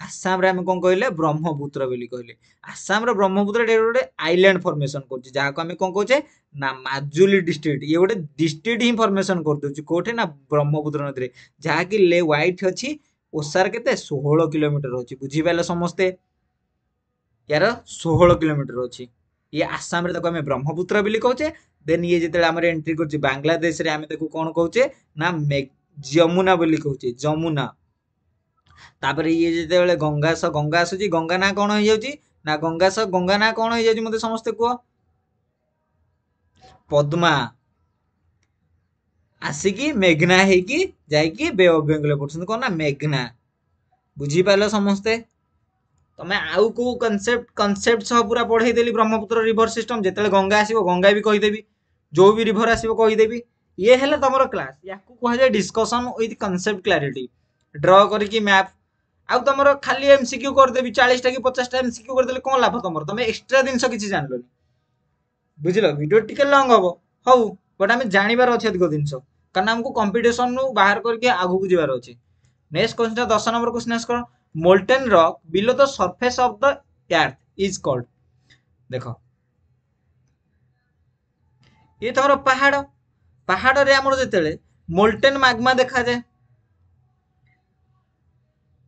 ଆସାମରେ ଆମେ କ'ଣ କହିଲେ ବ୍ରହ୍ମପୁତ୍ର ବୋଲି କହିଲେ ଆସାମରେ ବ୍ରହ୍ମପୁତ୍ର ଗୋଟେ ଆଇଲ୍ୟାଣ୍ଡ ଫର୍ମେସନ୍ କରୁଛି ଯାହାକୁ ଆମେ କ'ଣ କହୁଛେ ନା ମାଜୁଲି ଡିଷ୍ଟ୍ରିକ୍ଟ ଇଏ ଗୋଟେ ଡିଷ୍ଟ୍ରିକ୍ଟ ହିଁ ଫର୍ମେସନ୍ କରିଦେଉଛି କେଉଁଠି ନା ବ୍ରହ୍ମପୁତ୍ର ନଦୀରେ ଯାହାକି ଲେ ହ୍ୱାଇଟ୍ ଅଛି ଓସାର କେତେ ଷୋହଳ କିଲୋମିଟର ଅଛି ବୁଝିପାରିଲେ ସମସ୍ତେ ୟାର ଷୋହଳ କିଲୋମିଟର ଅଛି ଇଏ ଆସାମରେ ତାକୁ ଆମେ ବ୍ରହ୍ମପୁତ୍ର ବୋଲି କହୁଛେ ଦେନ୍ ଇଏ ଯେତେବେଳେ ଆମର ଏଣ୍ଟ୍ରି କରୁଛି ବାଂଲାଦେଶରେ ଆମେ ତାକୁ କ'ଣ କହୁଛେ ନା ମେ ଯମୁନା ବୋଲି କହୁଛେ ଯମୁନା ତାପରେ ଇଏ ଯେତେବେଳେ ଗଙ୍ଗା ସହ ଗଙ୍ଗା ଆସୁଛି ଗଙ୍ଗା ନାଁ କ'ଣ ହେଇଯାଉଛି ନା ଗଙ୍ଗା ସହ ଗଙ୍ଗା ନାଁ କ'ଣ ହେଇଯାଉଛି ମୋତେ ସମସ୍ତେ କୁହ ପଦ୍ମା ଆସିକି ମେଘନା ହେଇକି ଯାଇକି ବେ ଅଜ୍ଞ ପଡ଼ୁଛନ୍ତି କ'ଣ ନା ମେଘନା ବୁଝିପାରିଲ ସମସ୍ତେ ତମେ ଆଉ କେଉଁ କନସେପ୍ଟ କନସେପ୍ଟ ସହ ପୁରା ପଢ଼େଇଦେଲି ବ୍ରହ୍ମପୁତ୍ର ରିଭର ସିଷ୍ଟମ ଯେତେବେଳେ ଗଙ୍ଗା ଆସିବ ଗଙ୍ଗା ବି କହିଦେବି ଯେଉଁ ବି ରିଭର ଆସିବ କହିଦେବି ଇଏ ହେଲା ତମର କ୍ଲାସ୍ ୟାକୁ କୁହାଯାଏ discussion with concept clarity draw କରିକି ମ୍ୟାପ୍ ଆଉ ତମର ଖାଲି ଏମସିକ୍ୟୁ କରିଦେବି ଚାଳିଶଟା କି ପଚାଶଟା ଏମସିକ୍ୟୁ କରିଦେଲେ କ'ଣ ଲାଭ ତମର ତମେ ଏକ୍ସଟ୍ରା ଜିନିଷ କିଛି ଜାଣିଲନି ବୁଝିଲ ଭିଡ଼ିଓ ଟିକେ ଲଙ୍ଗ ହବ ହଉ ବଟ୍ ଆମେ ଜାଣିବାର ଅଛି ଅଧିକ ଜିନିଷ କାରଣ ଆମକୁ କମ୍ପିଟିସନରୁ ବାହାର କରିକି ଆଗକୁ ଯିବାର ଅଛି ନେକ୍ସଟ କ୍ୱେଶ୍ଚିନ୍ଟା ଦଶ ନମ୍ବର କ୍ୱେଶ୍ଚିନ୍ ଆସ କର molten rock below the surface of the earth is called ଦେଖ ଇଏ ତମର ପାହାଡ଼ ପାହାଡ଼ରେ ଆମର ଯେତେବେଳେ ମୋଲ୍ଟେନ୍ ମାଗ୍ମା ଦେଖାଯାଏ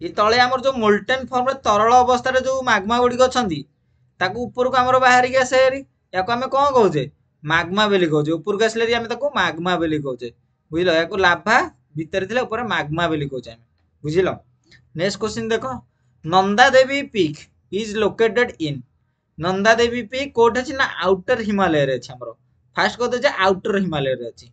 ଏ ତଳେ ଆମର ଯେଉଁ ମୋଲ୍ଟେନ୍ ଫର୍ମରେ ତରଳ ଅବସ୍ଥାରେ ଯେଉଁ ମାଗ୍ମା ଗୁଡ଼ିକ ଅଛନ୍ତି ତାକୁ ଉପରକୁ ଆମର ବାହାରିକି ଆସେ ହେରି ୟାକୁ ଆମେ କ'ଣ କହୁଛେ ମାଗ୍ମା ବୋଲି କହୁଛେ ଉପରକୁ ଆସିଲେ ହେରି ଆମେ ତାକୁ ମାଗ୍ମା ବୋଲି କହୁଛେ ବୁଝିଲ ୟାକୁ ଲାଭା ଭିତରେ ଥିଲେ ଉପରେ ମାଗ୍ମା ବୋଲି କହୁଛେ ଆମେ ବୁଝିଲ ନେକ୍ସଟ କ୍ୱେଶ୍ଚିନ୍ ଦେଖ Nanda Devi peak is located in Nanda Devi peak କୋଉଠି ଅଛି ନା ଆଉଟର ହିମାଳୟରେ ଅଛି ଆମର ଫାର୍ଷ୍ଟ କଥା ଯେ ଆଉଟର ହିମାଳୟରେ ଅଛି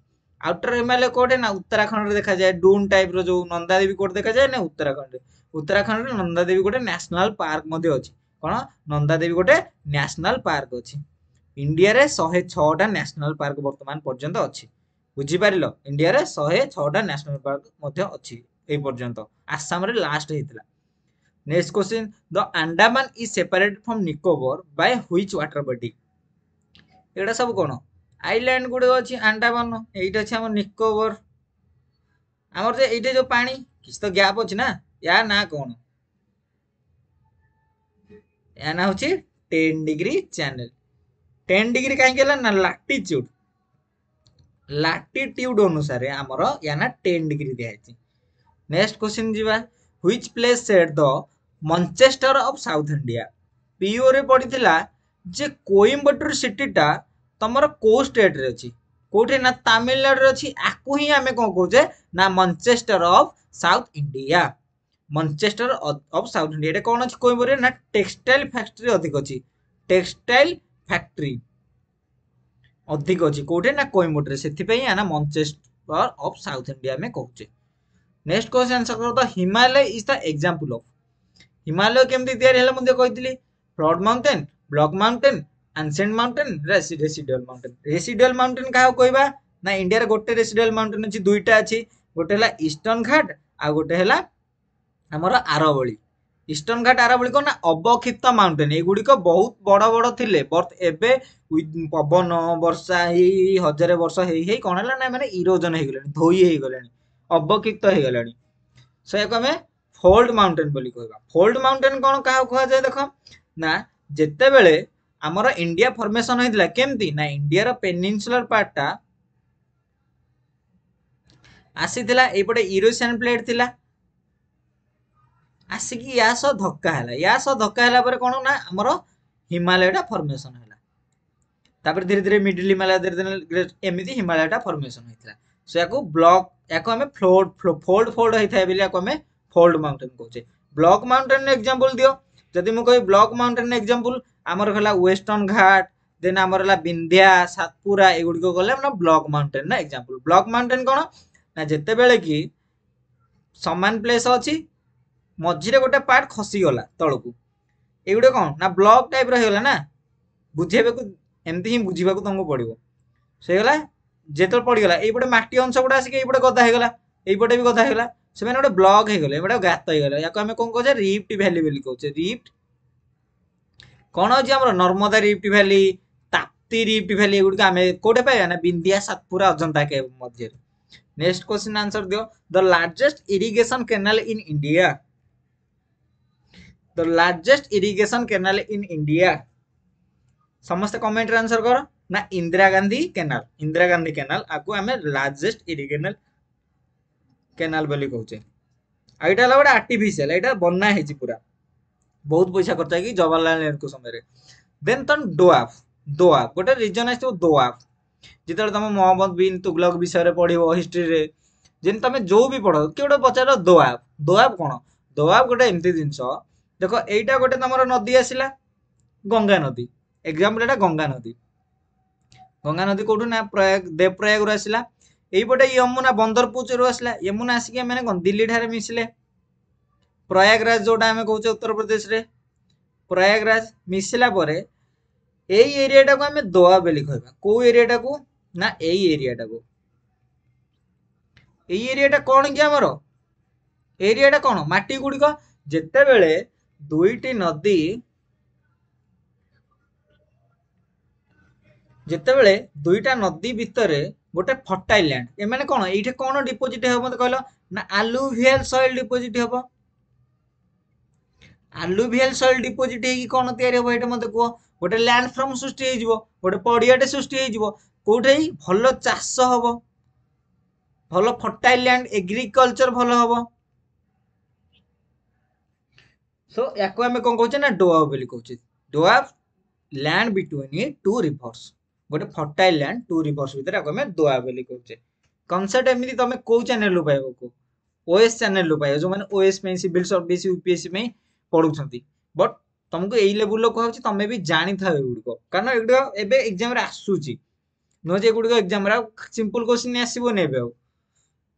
ଆଉଟର ହିମାଳୟ କୋଉଠି ନା ଉତ୍ତରାଖଣ୍ଡରେ ଦେଖାଯାଏ ଡୁନ୍ ଟାଇପ୍ର ଯେଉଁ ନନ୍ଦାଦେବୀ କୋଉଠି ଦେଖାଯାଏ ନା ଉତ୍ତରାଖଣ୍ଡରେ ଉତ୍ତରାଖଣ୍ଡରେ ନନ୍ଦାଦେବୀ ଗୋଟେ ନ୍ୟାସନାଲ୍ ପାର୍କ ମଧ୍ୟ ଅଛି କ'ଣ ନନ୍ଦାଦେବୀ ଗୋଟେ ନ୍ୟାସନାଲ୍ ପାର୍କ ଅଛି ଇଣ୍ଡିଆରେ ଶହେ ଛଅଟା ନ୍ୟାସନାଲ୍ ପାର୍କ ବର୍ତ୍ତମାନ ପର୍ଯ୍ୟନ୍ତ ଅଛି ବୁଝିପାରିଲ ଇଣ୍ଡିଆରେ ଶହେ ଛଅଟା ନ୍ୟାସନାଲ୍ ପାର୍କ ମଧ୍ୟ ଅଛି এই পর্যন্ত আসামরে লাস্ট হয়েছিল next question the Andaman is separate from Nicobar by which water body এটা সব কোণ আইল্যান্ড গুড়ে অছি আন্ডামান এইটা আছে আমার নিকোবর আমার যে এইটা যে পানি কিছু তো গ্যাপ অছি না ୟା ନା କ'ଣ ୟା ନା ହେଉଛି ten degree channel ten degree କାହିଁକି ହେଲା ନା ଲାଟିଚ୍ୟୁଡ୍ ଲାଟିଟ୍ୟୁଡ୍ ଅନୁସାରେ ଆମର ୟା ନା ଟେନ୍ ଡିଗ୍ରୀ ଦିଆହେଇଛି ନେକ୍ସଟ କ୍ୱେଶ୍ଚିନ୍ ଯିବା which place set the Manchester of South India ପିଓରେ ପଡ଼ିଥିଲା ଯେ କୋଇମ୍ବାଟୁର ସିଟିଟା ତମର କୋଉ ଷ୍ଟେଟ୍ରେ ଅଛି କୋଉଠି ନା ତାମିଲନାଡ଼ୁରେ ଅଛି ଆକୁ ହିଁ ଆମେ କ'ଣ କହୁଛେ ନା Manchester of South India Manchester of South India ଏଇଟା କ'ଣ ଅଛି କହିପାରିବେ ନା ଟେକ୍ସଟାଇଲ୍ ଫ୍ୟାକ୍ଟ୍ରି ଅଧିକ ଅଛି ଟେକ୍ସଟାଇଲ୍ ଫ୍ୟାକ୍ଟ୍ରି ଅଧିକ ଅଛି କେଉଁଠି ନା କୋଇମ୍ବଟରେ ସେଥିପାଇଁ ନା ମଞ୍ଚେଷ୍ଟର ଅଫ୍ ସାଉଥ୍ ଇଣ୍ଡିଆ ଆମେ କହୁଛେ ନେକ୍ସଟ କ୍ୱେଶ୍ଚନ ଆନ୍ସର୍ କର ତ Himalaya is the example of Himalaya କେମିତି ତିଆରି ହେଲା ମଧ୍ୟ କହିଥିଲି fold mountain block mountain ancient mountain residual mountain residual mountain କାହାକୁ କହିବା ନା ଇଣ୍ଡିଆରେ ଗୋଟେ ରେସିଡିଆଲ ମାଉଣ୍ଟେନ୍ ଅଛି ଦୁଇଟା ଅଛି ଗୋଟେ ହେଲା ଇଷ୍ଟର୍ଣ୍ଣ ଘାଟ ଆଉ ଗୋଟେ ହେଲା ଆମର ଆରବଳି ଇଷ୍ଟର୍ଣ୍ଣ ଘାଟ ଆରବଳି କ'ଣ ନା ଅବକ୍ଷିପ୍ତ ମାଉଣ୍ଟେନ୍ ଏଗୁଡ଼ିକ ବହୁତ ବଡ଼ ବଡ଼ ଥିଲେ ବଟ୍ ଏବେ ପବନ ବର୍ଷା ହେଇ ହଜାରେ ବର୍ଷ ହେଇ ହେଇ କ'ଣ ହେଲା ନା ମାନେ ଇରୋଜନ ହେଇଗଲାଣି ଧୋଇ ହେଇଗଲାଣି ଅବକ୍ଷିପ୍ତ ହେଇଗଲାଣି ସେୟାକୁ ଆମେ ଫୋଲ୍ଡ ମାଉଣ୍ଟେନ୍ ବୋଲି କହିବା ଫୋଲ୍ଡ ମାଉଣ୍ଟେନ୍ କ'ଣ କାହାକୁ କୁହାଯାଏ ଦେଖ ନା ଯେତେବେଳେ ଆମର ଇଣ୍ଡିଆ ଫର୍ମେସନ୍ ହେଇଥିଲା କେମିତି ନା ଇଣ୍ଡିଆର ପେନିନସୁଲାର ପାର୍ଟଟା ଆସିଥିଲା ଏଇପଟେ ୟୁରୋସିଆନ୍ ପ୍ଲେଟ୍ ଥିଲା ଆସିକି ୟା ସହ ଧକ୍କା ହେଲା ୟା ସହ ଧକ୍କା ହେଲା ପରେ କ'ଣ ନା ଆମର ହିମାଳୟଟା ଫର୍ମେସନ୍ ହେଲା ତାପରେ ଧୀରେ ଧୀରେ ମିଡିଲ ହିମାଳୟ ଧୀରେ ଧୀରେ ଏମିତି ହିମାଳୟଟା ଫର୍ମେସନ୍ ହୋଇଥିଲା ସୋ ୟାକୁ ବ୍ଲକ୍ ୟାକୁ ଆମେ ଫ୍ଲୋଡ୍ ଫୋଲ୍ଡ ଫୋଲ୍ଡ ହେଇଥାଏ ବୋଲି ୟାକୁ ଆମେ ଫୋଲ୍ଡ ମାଉଣ୍ଟେନ୍ କହୁଛେ ବ୍ଲକ୍ ମାଉଣ୍ଟେନ୍ ଏକ୍ଜାମ୍ପଲ୍ ଦିଅ ଯଦି ମୁଁ କହିବି ବ୍ଲକ୍ ମାଉଣ୍ଟେନ୍ ଏକ୍ଜାମ୍ପଲ୍ ଆମର ହେଲା ୱେଷ୍ଟର୍ଣ୍ଣ ଘାଟ ଦେନ୍ ଆମର ହେଲା ବିନ୍ଧ୍ୟା ସାତପୁରା ଏଗୁଡ଼ିକ ଗଲେ ଆମର ବ୍ଲକ୍ ମାଉଣ୍ଟେନ୍ର ଏକ୍ଜାମ୍ପଲ୍ ବ୍ଲକ୍ ମାଉଣ୍ଟେନ୍ କ'ଣ ନା ଯେତେବେଳେ କି ସମାନ ପ୍ଲେସ୍ ଅଛି ମଝିରେ ଗୋଟେ ପାର୍ଟ ଖସିଗଲା ତଳକୁ ଏଗୁଡ଼ା କ'ଣ ନା ବ୍ଲକ୍ ଟାଇପ୍ର ହେଇଗଲା ନା ବୁଝେଇବାକୁ ଏମିତି ହିଁ ବୁଝିବାକୁ ତୁମକୁ ପଡ଼ିବ ସେଇଗଲା ଯେତେବେଳେ ପଡ଼ିଗଲା ଏଇପଟେ ମାଟି ଅଂଶ ଗୁଡ଼ା ଆସିକି ଏଇପଟେ ଗଦା ହେଇଗଲା ଏଇପଟେ ବି ଗଦା ହେଇଗଲା ସେମାନେ ଗୋଟେ ବ୍ଲକ୍ ହେଇଗଲେ ଏପଟେ ଗାତ ହେଇଗଲା ୟାକୁ ଆମେ କ'ଣ କହୁଛେ ରିପ୍ଟ ଭ୍ୟାଲି ବୋଲି କହୁଛେ ରିପ୍ଟ କ'ଣ ହେଉଛି ଆମର Narmada rift valley Tapti rift valley ଏଗୁଡ଼ିକ ଆମେ କୋଉଠି ପାଇବା ନା ବିନ୍ଦିଆ ସାତପୁରା ଅଜନ୍ତା ମଧ୍ୟରେ ନେକ୍ସଟ କ୍ୱେଶ୍ଚିନ୍ ଆନ୍ସର ଦିଅ the largest irrigation canal in India the largest irrigation canal in India समस्त कमेंट रे आंसर कर ना इंदिरा गांधी केनाल इंदिरा गांधी केनाल आपको आम लार्जेस्ट इरिगेनाल केनाल बोली कहे आईटा गोटे आर्टिफिशियल यहाँ बना है पूरा बहुत पैसा खर्च है जवाहरलाल नेहरू समय देन तन डोआफ दोआफ गोटे रिजन आस दोआफ जिते तुम मोहम्मद बिन तुगलक विषय पढ़ हिस्ट्री जेन तुम जो भी पढ़ किए गोटे पचार दोआफ दोआफ कौन दोआफ गोटे एमती जिनस দেখ এইটা গোটে তোমার নদী আসিলা গঙ্গা নদী এক্সাম্পল এটা গঙ্গা নদী গঙ্গা নদী কোটু না প্রয়াগ দেবপ্রয়াগর আসিলা এইপটে যমুনা বন্দরপুচরু আসিলা যমুনা আসিকি আমি দিল্লী ঠারে মিশিলে প্রয়াগরাজ যেটা আমি কৌছে উত্তরপ্রদেশে প্রয়াগরাজ মিশিলা পরে এই এরিয়াটাকে আমি দোয়া বলে কহবা কেউ এরিয়াটাকে না এই এরিয়াটাকে এই এরিয়াটা কোণ কি আমার এরিয়াটা কোণ মাটি গুড়িক যেতবে দুইটি নদী যেতবে দুইটা নদী ভিতরে গোটে ফর্টাইল ল্যান্ড এমানে কোণ এইটা কোণ ডিপোজিট হব মতো কহিল না আলুভিয়াল সয়েল ডিপোজিট হব আলুভিয়াল সয়েল ডিপোজিট হয়েকি কোণ তৈরি হব এটা মতো কুহ গোটে ল্যান্ড ফর্ম সৃষ্টি হয়েযিব গোটে পড়িয়াটে সৃষ্টি হয়েযিব কোউঠাই ভাল চাষ হব ভাল ফর্টাইল ল্যান্ড এগ্রিকলচর ভাল হব ସୋ ୟାକୁ ଆମେ କ'ଣ କହୁଛେ ନା ଡୋଆବ ବୋଲି କହୁଛେ doab land between two rivers ଗୋଟେ ଫର୍ଟାଇଲ୍ ଲ୍ୟାଣ୍ଡ ଟୁ ରିଭର୍ସ ଭିତରେ ୟାକୁ ଆମେ ଡୋଆବ ବୋଲି କହୁଛେ କନସେପ୍ଟ ଏମିତି ତମେ କୋଉ ଚ୍ୟାନେଲରୁ ପାଇବ କୋ ଓଏସ୍ ଚ୍ୟାନେଲରୁ ପାଇବ ଯୋଉମାନେ ଓଏସ୍ ପାଇଁ ସିଭିଲ୍ ସର୍ଭିସ୍ ୟୁପିଏସ୍ସି ପାଇଁ ପଢ଼ୁଛନ୍ତି ବଟ୍ ତମକୁ ଏଇ ଲେବୁଲର କୁହାହେଉଛି ତମେ ବି ଜାଣିଥାଅ ଏଗୁଡ଼ିକ କାରଣ ଏଗୁଡ଼ିକ ଏବେ ଏକ୍ଜାମ୍ରେ ଆସୁଛି ନୁହଁ ଯେ ଏଗୁଡ଼ିକ ଏକ୍ଜାମ୍ରେ ଆଉ ସିମ୍ପଲ୍ କୋଶ୍ଚିନ୍ ଆସିବନି ଏବେ ଆଉ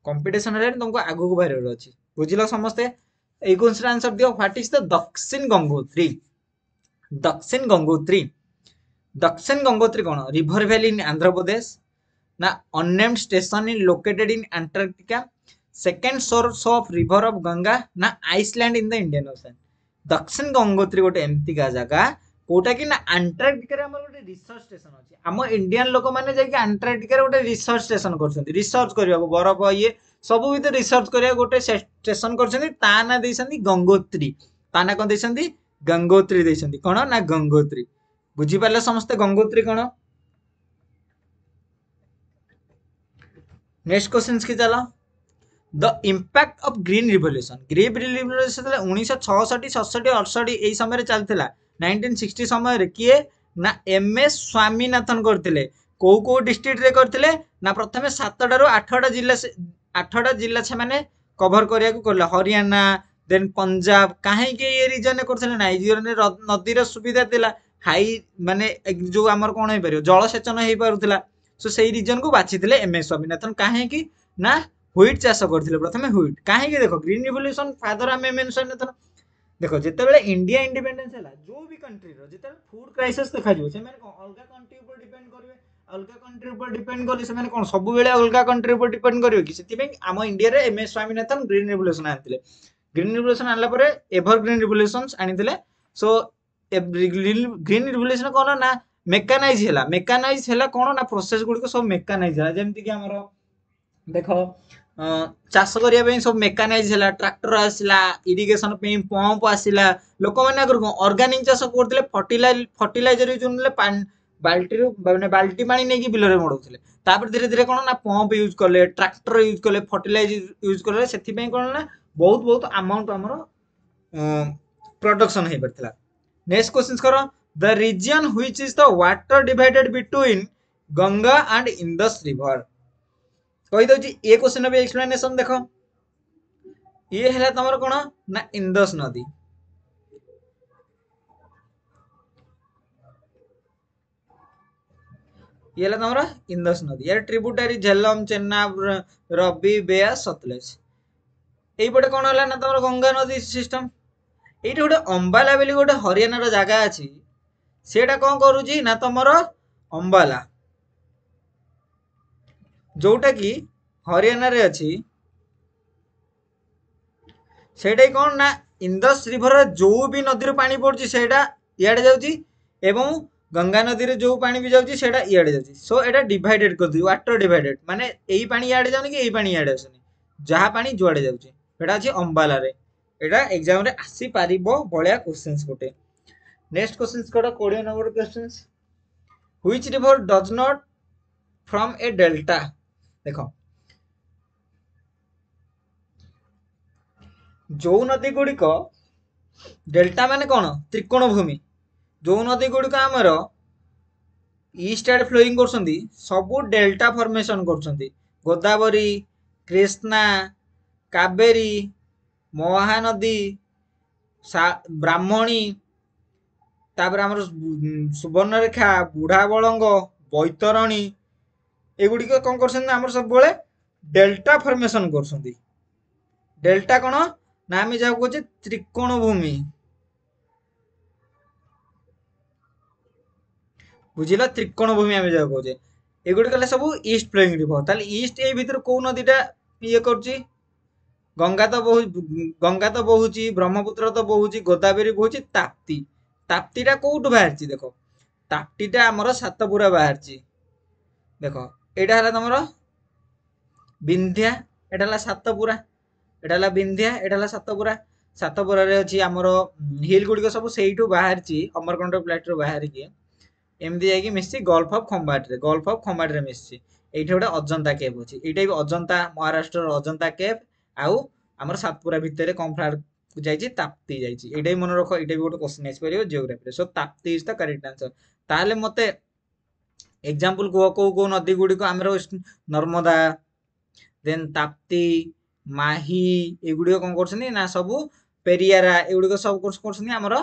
କମ୍ପିଟିସନ୍ ହେଲାଣି ତମକୁ ଆଗକୁ ବାହାରିବାର ଅଛି ବୁଝିଲ ସମସ୍ତେ ये आंसर दिया व्हाट इज द दक्षिण गंगोत्री दक्षिण गंगोत्री दक्षिण गंगोत्री कौन river valley in Andhra Pradesh ना unnamed station in located in Antarctica second source of river of Ganga ना island in the Indian Ocean Dakshin Gangotri गोटे एमतीका जगह কোটা কি না আন্টার্কটিকার আমার গোটে রিসর্চ স্টেশন আছে আম ইন্ডিয়ান লোক মানে যাই আন্টার্কটিকার গোটে রিসর্চ স্টেশন করছেন রিসর্চ করিবাকু বরফ सब ଭିତରେ ରିସର୍ଚ୍ଚ କରିବା ଗୋଟେ ଷ୍ଟେସନ କରିଛନ୍ତି ତା ନାଁ ଦେଇଛନ୍ତି ଗଙ୍ଗୋତ୍ରୀ ତା ନାଁ କ'ଣ ଦେଇଛନ୍ତି ଗଙ୍ଗୋତ୍ରୀ ଦେଇଛନ୍ତି କ'ଣ ନା ଗଙ୍ଗୋତ୍ରୀ ବୁଝିପାରିଲେ ସମସ୍ତେ ଗଙ୍ଗୋତ୍ରୀ କ'ଣ ନେକ୍ସଟ की चलो the impact of green revolution green revolution था उन्नीस छठी सतसठी अड़सठी यही समय चलता नाइंटीन सिक्सटी समय किए ना एम एस स्वामीनाथन करते कौ कौ डिस्ट्रिक्ट करते प्रथम सातटा रु आठटा जिला ଆଠଟା ଜିଲ୍ଲା ସେମାନେ କଭର କରିବାକୁ କହିଲେ ହରିୟାଣା ଦେନ୍ ପଞ୍ଜାବ କାହିଁକି ଏ ରିଜନରେ କରୁଥିଲେ ନା ଏ ରିଜନରେ ନଦୀର ସୁବିଧା ଥିଲା ହାଇ ମାନେ ଯୋଉ ଆମର କ'ଣ ହେଇପାରିବ ଜଳସେଚନ ହେଇପାରୁଥିଲା ସୋ ସେଇ ରିଜନକୁ ବାଛିଥିଲେ ଏମ୍ ଏସ୍ ସ୍ୱାମୀନାଥନ କାହିଁକି ନା ହୁଇଟ୍ ଚାଷ କରିଥିଲେ ପ୍ରଥମେ ହୁଇଟ୍ କାହିଁକି ଦେଖ ଗ୍ରୀନ୍ ରିଭଲ୍ୟୁସନ୍ ଫାଦର ଆମେ ଏମ୍ ଏସ୍ ସ୍ୱାମୀନାଥନ ଦେଖ ଯେତେବେଳେ ଇଣ୍ଡିଆ ଇଣ୍ଡିପେଣ୍ଡେନ୍ସ ହେଲା ଯୋଉ ବି କଣ୍ଟ୍ରିର ଯେତେବେଳେ ଫୁଡ୍ କ୍ରାଇସିସ୍ ଦେଖାଯିବ ସେମାନେ କ'ଣ ଅଲଗା କଣ୍ଟ୍ରି ଉପରେ ଡିପେଣ୍ଡ କରିବେ ଅଲଗା କଣ୍ଟ୍ରି ଉପରେ ଡିପେଣ୍ଡ କଲେ ସେମାନେ କ'ଣ ସବୁବେଳେ ଅଲଗା କଣ୍ଟ୍ରି ଉପରେ ଡିପେଣ୍ଡ କରିବେ କି ସେଥିପାଇଁ ଆମ ଇଣ୍ଡିଆରେ M S Swaminathan green revolution ଆଣିଥିଲେ ଗ୍ରୀନ୍ ରିଭଲ୍ୟୁସନ୍ ଆଣିଲା ପରେ ଏଭର୍ ଗ୍ରୀନ୍ ରିଭଲ୍ୟୁସନ୍ସ ଆଣିଥିଲେ ସୋ ଗ୍ରୀନ୍ ରିଭଲ୍ୟୁସନ୍ କ'ଣ ନା ମେକାନାଇଜ ହେଲା ମେକାନାଇଜ ହେଲା କ'ଣ ନା ପ୍ରୋସେସ୍ ଗୁଡ଼ିକ ସବୁ ମେକାନାଇଜ ହେଲା ଯେମିତିକି ଆମର ଦେଖ ଚାଷ କରିବା ପାଇଁ ସବୁ ମେକାନାଇଜ ହେଲା ଟ୍ରାକ୍ଟର ଆସିଲା ଇରିଗେସନ୍ ପାଇଁ ପମ୍ପ ଆସିଲା ଲୋକମାନେ ଆଗରୁ କ'ଣ ଅର୍ଗାନିକ୍ ଚାଷ କରୁଥିଲେ ଫର୍ଟିଲାଇ ଫର୍ଟିଲାଇଜର ୟୁଜ୍ ପାଣି बाल्टी मैंने बाल्टी पाने नहीं बिल में मड़ाऊ धीरे धीरे कौन ना पंप यूज कले ट्राक्टर यूज कले फर्टिलइज यूज कले कौन ना बहुत बहुत अमाउंट आमर प्रडक्शन हो पार्ला नेक्स्ट क्वेश्चन कर the region which is the water divide between Ganga and Indus river कहीदे ये क्वेश्चन भी एक्सप्लेनेसन देख ये तुम कौन ना इंदस नदी ଇଏ ହେଲା ତମର ଇନ୍ଦସ ନଦୀ ଏହାର ଟ୍ରିବ୍ୟୁଟାରୀ ଝେଲମ ଚେନ୍ନାବ ରବି ବେୟା ସତଲେଜ ଏଇପଟେ କ'ଣ ହେଲା ନା ତମର ଗଙ୍ଗା ନଦୀ ସିଷ୍ଟମ ଏଇଠି ଗୋଟେ ଅମ୍ବାଲା ବୋଲି ଗୋଟେ ହରିୟାଣାର ଜାଗା ଅଛି ସେଇଟା କ'ଣ କରୁଛି ନା ତମର ଅମ୍ବାଲା ଯୋଉଟାକି ହରିୟାଣାରେ ଅଛି ସେଇଟା କ'ଣ ନା ଇନ୍ଦସ ରିଭରରେ ଯୋଉ ବି ନଦୀରୁ ପାଣି ପଡୁଛି ସେଇଟା ଇଆଡ଼େ ଯାଉଛି ଏବଂ ଗଙ୍ଗା ନଦୀରେ ଯେଉଁ ପାଣି ବି ଯାଉଛି ସେଇଟା ଇଆଡ଼େ ଯାଉଛି ସୋ ଏଇଟା ଡିଭାଇଡେଡ୍ କରିଦେଉଛି ୱାଟର୍ ଡିଭାଇଡେଡ୍ ମାନେ ଏଇ ପାଣି ଇଆଡ଼େ ଯାଉନି କି ଏଇ ପାଣି ଇଆଡ଼େ ଆସୁନି ଯାହା ପାଣି ଯୁଆଡ଼େ ଯାଉଛି ସେଇଟା ଅଛି ଅମ୍ବାଲାରେ ଏଇଟା ଏକ୍ଜାମ୍ରେ ଆସିପାରିବ ଭଳିଆ କୋଶ୍ଚିନ୍ସ ଗୋଟେ ନେକ୍ସଟ କୋଶ୍ଚିନ୍ସ କୋଉଟା କୋଡ଼ିଏ ନମ୍ବର questions which river does not from a delta ଦେଖ ଯେଉଁ ନଦୀ ଗୁଡ଼ିକ ଡେଲ୍ଟା ମାନେ କ'ଣ ତ୍ରିକୋଣ ଭୂମି ଯେଉଁ ନଦୀ ଗୁଡ଼ିକ ଆମର ଇଷ୍ଟ ଆଡ଼େ ଫ୍ଲୋଇଂ କରୁଛନ୍ତି ସବୁ ଡେଲ୍ଟା ଫର୍ମେସନ୍ କରୁଛନ୍ତି ଗୋଦାବରୀ କ୍ରିଷ୍ଣା କାବେରୀ ମହାନଦୀ ବ୍ରାହ୍ମଣୀ ତାପରେ ଆମର ସୁବର୍ଣ୍ଣରେଖା ବୁଢ଼ାବଳଙ୍ଗ ବୈତରଣୀ ଏଗୁଡ଼ିକ କ'ଣ କରୁଛନ୍ତି ଆମର ସବୁବେଳେ ଡେଲ୍ଟା ଫର୍ମେସନ୍ କରୁଛନ୍ତି ଡେଲ୍ଟା କ'ଣ ନା ଆମେ ଯାହାକୁ କହୁଛେ ତ୍ରିକୋଣ বুঝিলা ত্রিকোণ ভূমি আমি যা কৌছে এগুড়ি হলে সব ইস্ট ফ্লোয়িং রিভর তাহলে ইস্ট এই ভিতরে কেউ নদীটা ইয়ে করছি গঙ্গা তো বহু গঙ্গা তো বহুছি ব্রহ্মপুত্র তো বহুছি গোদাবরী বহুছি তাপ্তি তাপ্তিটা কোউঠু বাহারছি দেখ তাপ্তিটা আমার সাতপুরা বাহারছি দেখ এটা হল তোমার বিন্ধ্যা এটা হল সাতপুরা এটা হল বিন্ধ্যা এটা হল সাতপুরা সাতপুরার অছি আমার হিল গুড়ি সব সেইটু বাহারছি অমরকণ্ড প্লেট্রু বাহারিকি ଏମିତି ଯାଇକି ମିଶିଛି ଗଲ୍ଫ ଅଫ୍ ଖମ୍ବାଟରେ ଗଲ୍ଫ ଅଫ୍ ଖମ୍ବାଟରେ ମିଶିଛି ଏଇଠି ଗୋଟେ ଅଜନ୍ତା କେଭ୍ ଅଛି ଏଇଟା ବି ଅଜନ୍ତା ମହାରାଷ୍ଟ୍ରର ଅଜନ୍ତା କେଭ୍ ଆଉ ଆମର ସାତପୁରା ଭିତରେ କମ୍ଫାର୍ଟକୁ ଯାଇଛି ତାପ୍ତି ଯାଇଛି ଏଇଟା ବି ମନେ ରଖ ଏଇଟା ବି ଗୋଟେ କୋଶ୍ଚିନ୍ ଆସିପାରିବ ଜିଓଗ୍ରାଫିରେ so Tapti is the correct answer ତାହେଲେ ମୋତେ ଏକ୍ଜାମ୍ପଲ୍ କୁହ କେଉଁ କେଉଁ ନଦୀ ଗୁଡ଼ିକ ଆମର ନର୍ମଦା ଦେନ୍ ତାପ୍ତି ମାହି ଏଗୁଡ଼ିକ କ'ଣ କରୁଛନ୍ତି ନା ସବୁ ପେରିଆରା ଏଗୁଡ଼ିକ ସବୁ କରୁଛନ୍ତି ଆମର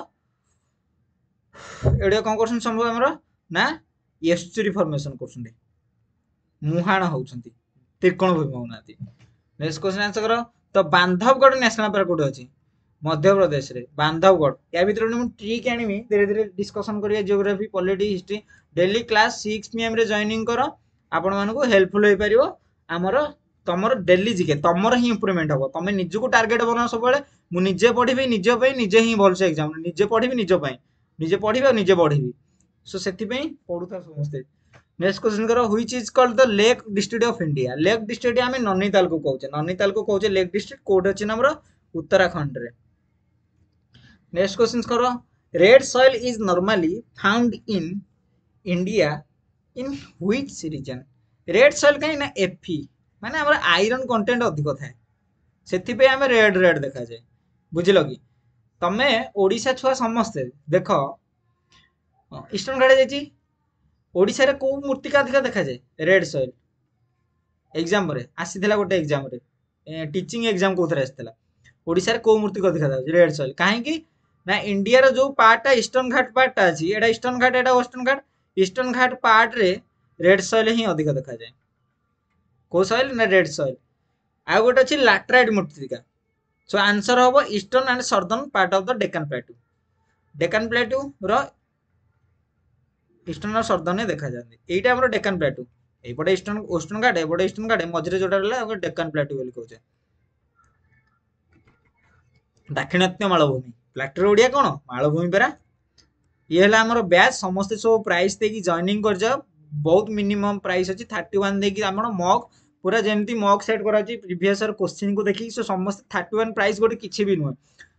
ଏଗୁଡ଼ିକ କ'ଣ କରୁଛନ୍ତି ସବୁ ଆମର फर्मेसन मुहाण हौ त्रिक भूमि नेक्ट क्वेसन त ट्रिक न्यासनाल पर्क गध्यप्रदेश यहाँभित्र ट्री आयोग पलिटिक हिस्ट्री डे क्ला सिसमे जु हेल्पफुल आम तिहे तिमी इम्प्रुभमेन्ट हौ तगेट बना सबैले निजे पढिज निजे हि भलसे एक्जाम निजे पढिज निजे निजे पढि सो से पढ़ु था समस्ते नेक्स्ट क्वेश्चन कर which is called the lake district of India lake district आम नैनीताल को कौचे नैनीताल को कौचे लेक डिस्ट्रिक्ट कौट अच्छे आम उत्तराखंड नेक्स्ट क्वेश्चन कर red soil is normally found in India in which region red soil कहीं ना एफी मैंने आम आईरन कंटेन्ट अधिक थाए से आम रेड रेड देखा जाए बुझल कि तुम्हें ओडा छुआ समस्ते देख ईस्टर्न घाट जाइए ओडार कौ मूर्ति का अधिक देखा जाए रेड सएल एग्जाम आसी गोटे एग्जाम टीचिंग एक्जाम कौन आशार कौ मूर्ति को अधिक रेड सएल कहीं इंडिया रो पार्टा ईस्टर्न घाट पार्टा अच्छी ईस्टर्न घाट एटा western Ghat eastern Ghat part रे रेड सएल हिं अधिक देखा जाए कौ सएल ना रेड सएल आउ गोटे अच्छे लाट्राइड मूर्तिका सो आंसर हम eastern and southern part of the Deccan plateau Deccan plateau र ଇଷ୍ଟର୍ଣ୍ଣ ଆଉ ସର୍ଦ୍ଦର୍ଣ୍ଣ ଦେଖାଯାନ୍ତି ଏଇଟା ଆମର ଡେକାନ୍ ପ୍ଲାଟୁ ଏଇପଟେ ଇଷ୍ଟର୍ଣ୍ଣ ୱେଷ୍ଟର୍ଣ୍ଣ ଘାଟ ଏପଟେ ଇଷ୍ଟର୍ଣ୍ଣ ଘାଟ ମଝିରେ ଯୋଉଟା ରହିଲା ତାକୁ ଡେକାନ୍ ପ୍ଲାଟୁ ବୋଲି କହୁଛେ ଦାକ୍ଷିଣାତ୍ୟ ମାଳଭୂମି ପ୍ଲାଟୁର ଓଡ଼ିଆ କ'ଣ ମାଳଭୂମି ପରା ଇଏ ହେଲା ଆମର ବ୍ୟାଚ୍ ସମସ୍ତେ ସବୁ ପ୍ରାଇସ୍ ଦେଇକି ଜଏନିଂ କରିଯାଅ ବହୁତ ମିନିମମ୍ ପ୍ରାଇସ୍ ଅଛି ଥାର୍ଟି ୱାନ୍ ଦେଇକି ଆମର ମକ୍ ପୁରା ଯେମିତି ମକ୍ ସେଟ୍ କରାଯାଉଛି ପ୍ରିଭିୟସ୍ ଇୟର୍ କୋଶ୍ଚିନ୍କୁ ଦେଖିକି ସୋ ସମସ୍ତେ ଥାର୍ଟି ୱାନ୍ ପ୍ରାଇସ୍ ଗୋଟେ କିଛି ବି ନୁହେଁ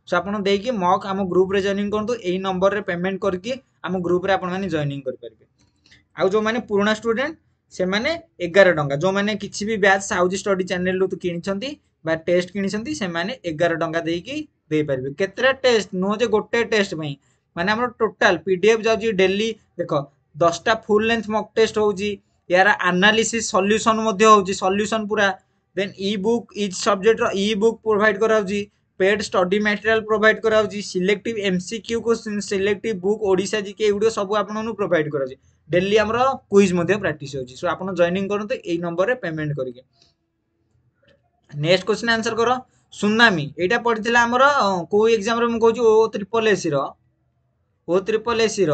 ସୋ ଆପଣ ଦେଇକି ମକ୍ ଆମ ଗ୍ରୁପ୍ରେ ଜଏନିଂ କରନ୍ତୁ ଏଇ ନମ୍ବରରେ ପେମେଣ୍ଟ କରିକି ଆମ ଗ୍ରୁପରେ ଆପଣମାନେ ଜଏନିଂ କରିପାରିବେ ଆଉ ଯେଉଁମାନେ ପୁରୁଣା ଷ୍ଟୁଡେଣ୍ଟ ସେମାନେ ଏଗାର ଟଙ୍କା ଯେଉଁମାନେ କିଛି ବି ବ୍ୟାଚ୍ ସାଉଜି ଷ୍ଟଡି ଚ୍ୟାନେଲରୁ ତୁ କିଣିଛନ୍ତି ବା ଟେଷ୍ଟ କିଣିଛନ୍ତି ସେମାନେ ଏଗାର ଟଙ୍କା ଦେଇକି ଦେଇପାରିବେ କେତେଟା ଟେଷ୍ଟ ନୁହଁ ଯେ ଗୋଟେ ଟେଷ୍ଟ ପାଇଁ ମାନେ ଆମର ଟୋଟାଲ ପି ଡି ଏଫ୍ ଯାଉଛି ଡେଲି ଦେଖ ଦଶଟା ଫୁଲ୍ ଲେନ୍ଥ ମକ୍ ଟେଷ୍ଟ ହେଉଛି ଏହାର ଆନାଲିସିସ୍ ସଲ୍ୟୁସନ୍ ମଧ୍ୟ ହେଉଛି ସଲ୍ୟୁସନ୍ ପୁରା ଦେନ୍ ଇ ବୁକ୍ ଇଚ୍ ସବଜେକ୍ଟର ଇ ବୁକ୍ ପ୍ରୋଭାଇଡ଼ କରାହେଉଛି পেড স্টডি ম্যাটেরিয়াল প্রোভাইড করা হচ্ছে selective MCQ question selective book Odisha GK এগুলো সব আপনার প্রোভাইড করা হচ্ছে ডেলি আমার কুইজ মধ্যে প্র্যাকটিস হচ্ছে সো আপনার জয়নিং করতে এই নম্বরে পেমেন্ট করিকি নেক্সট কোশ্চিন আনসর কর সুনামি এইটা পড়িଥିଲା আমার কেউ এক্সামরে মু কହୁଛି ও ট্রিপল এসি র ও ট্রিপল এসি র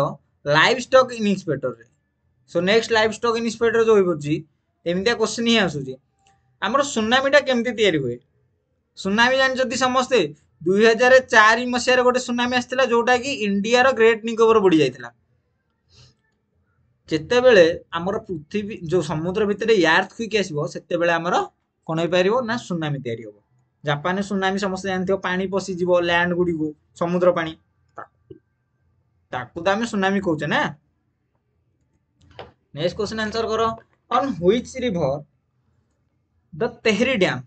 livestock inspector so next livestock inspector যে হয়ে পড়ছি এমনিয়া কোশ্চিন হি আসুচি আমার সুনামিটা কেমতি তৈরি হুয়ে ସୁନାମି ଜାଣିଛନ୍ତି ସମସ୍ତେ ଦୁଇ ହଜାର ଚାରି ମସିହାରେ ଗୋଟେ ସୁନାମି ଆସିଥିଲା ଯୋଉଟାକି ଇଣ୍ଡିଆର ଗ୍ରେଟ୍ ନିକୋବର ବୁଡ଼ି ଯାଇଥିଲା ଯେତେବେଳେ ଆମର ପୃଥିବୀ ଯୋଉ ସମୁଦ୍ର ଭିତରେ ୟାର୍ଥ କ୍ୱିକ୍ ଆସିବ ସେତେବେଳେ ଆମର କ'ଣ ହେଇପାରିବ ନା ସୁନାମି ତିଆରି ହେବ ଜାପାନରେ ସୁନାମି ସମସ୍ତେ ଜାଣିଥିବ ପାଣି ପଶିଯିବ ଲ୍ୟାଣ୍ଡ ଗୁଡ଼ିକୁ ସମୁଦ୍ର ପାଣି ତାକୁ ତ ଆମେ ସୁନାମି କହୁଛେ ନା ନେକ୍ସଟ କ୍ୱେଶ୍ଚନ ଆନ୍ସର କର on which river the Tehri dam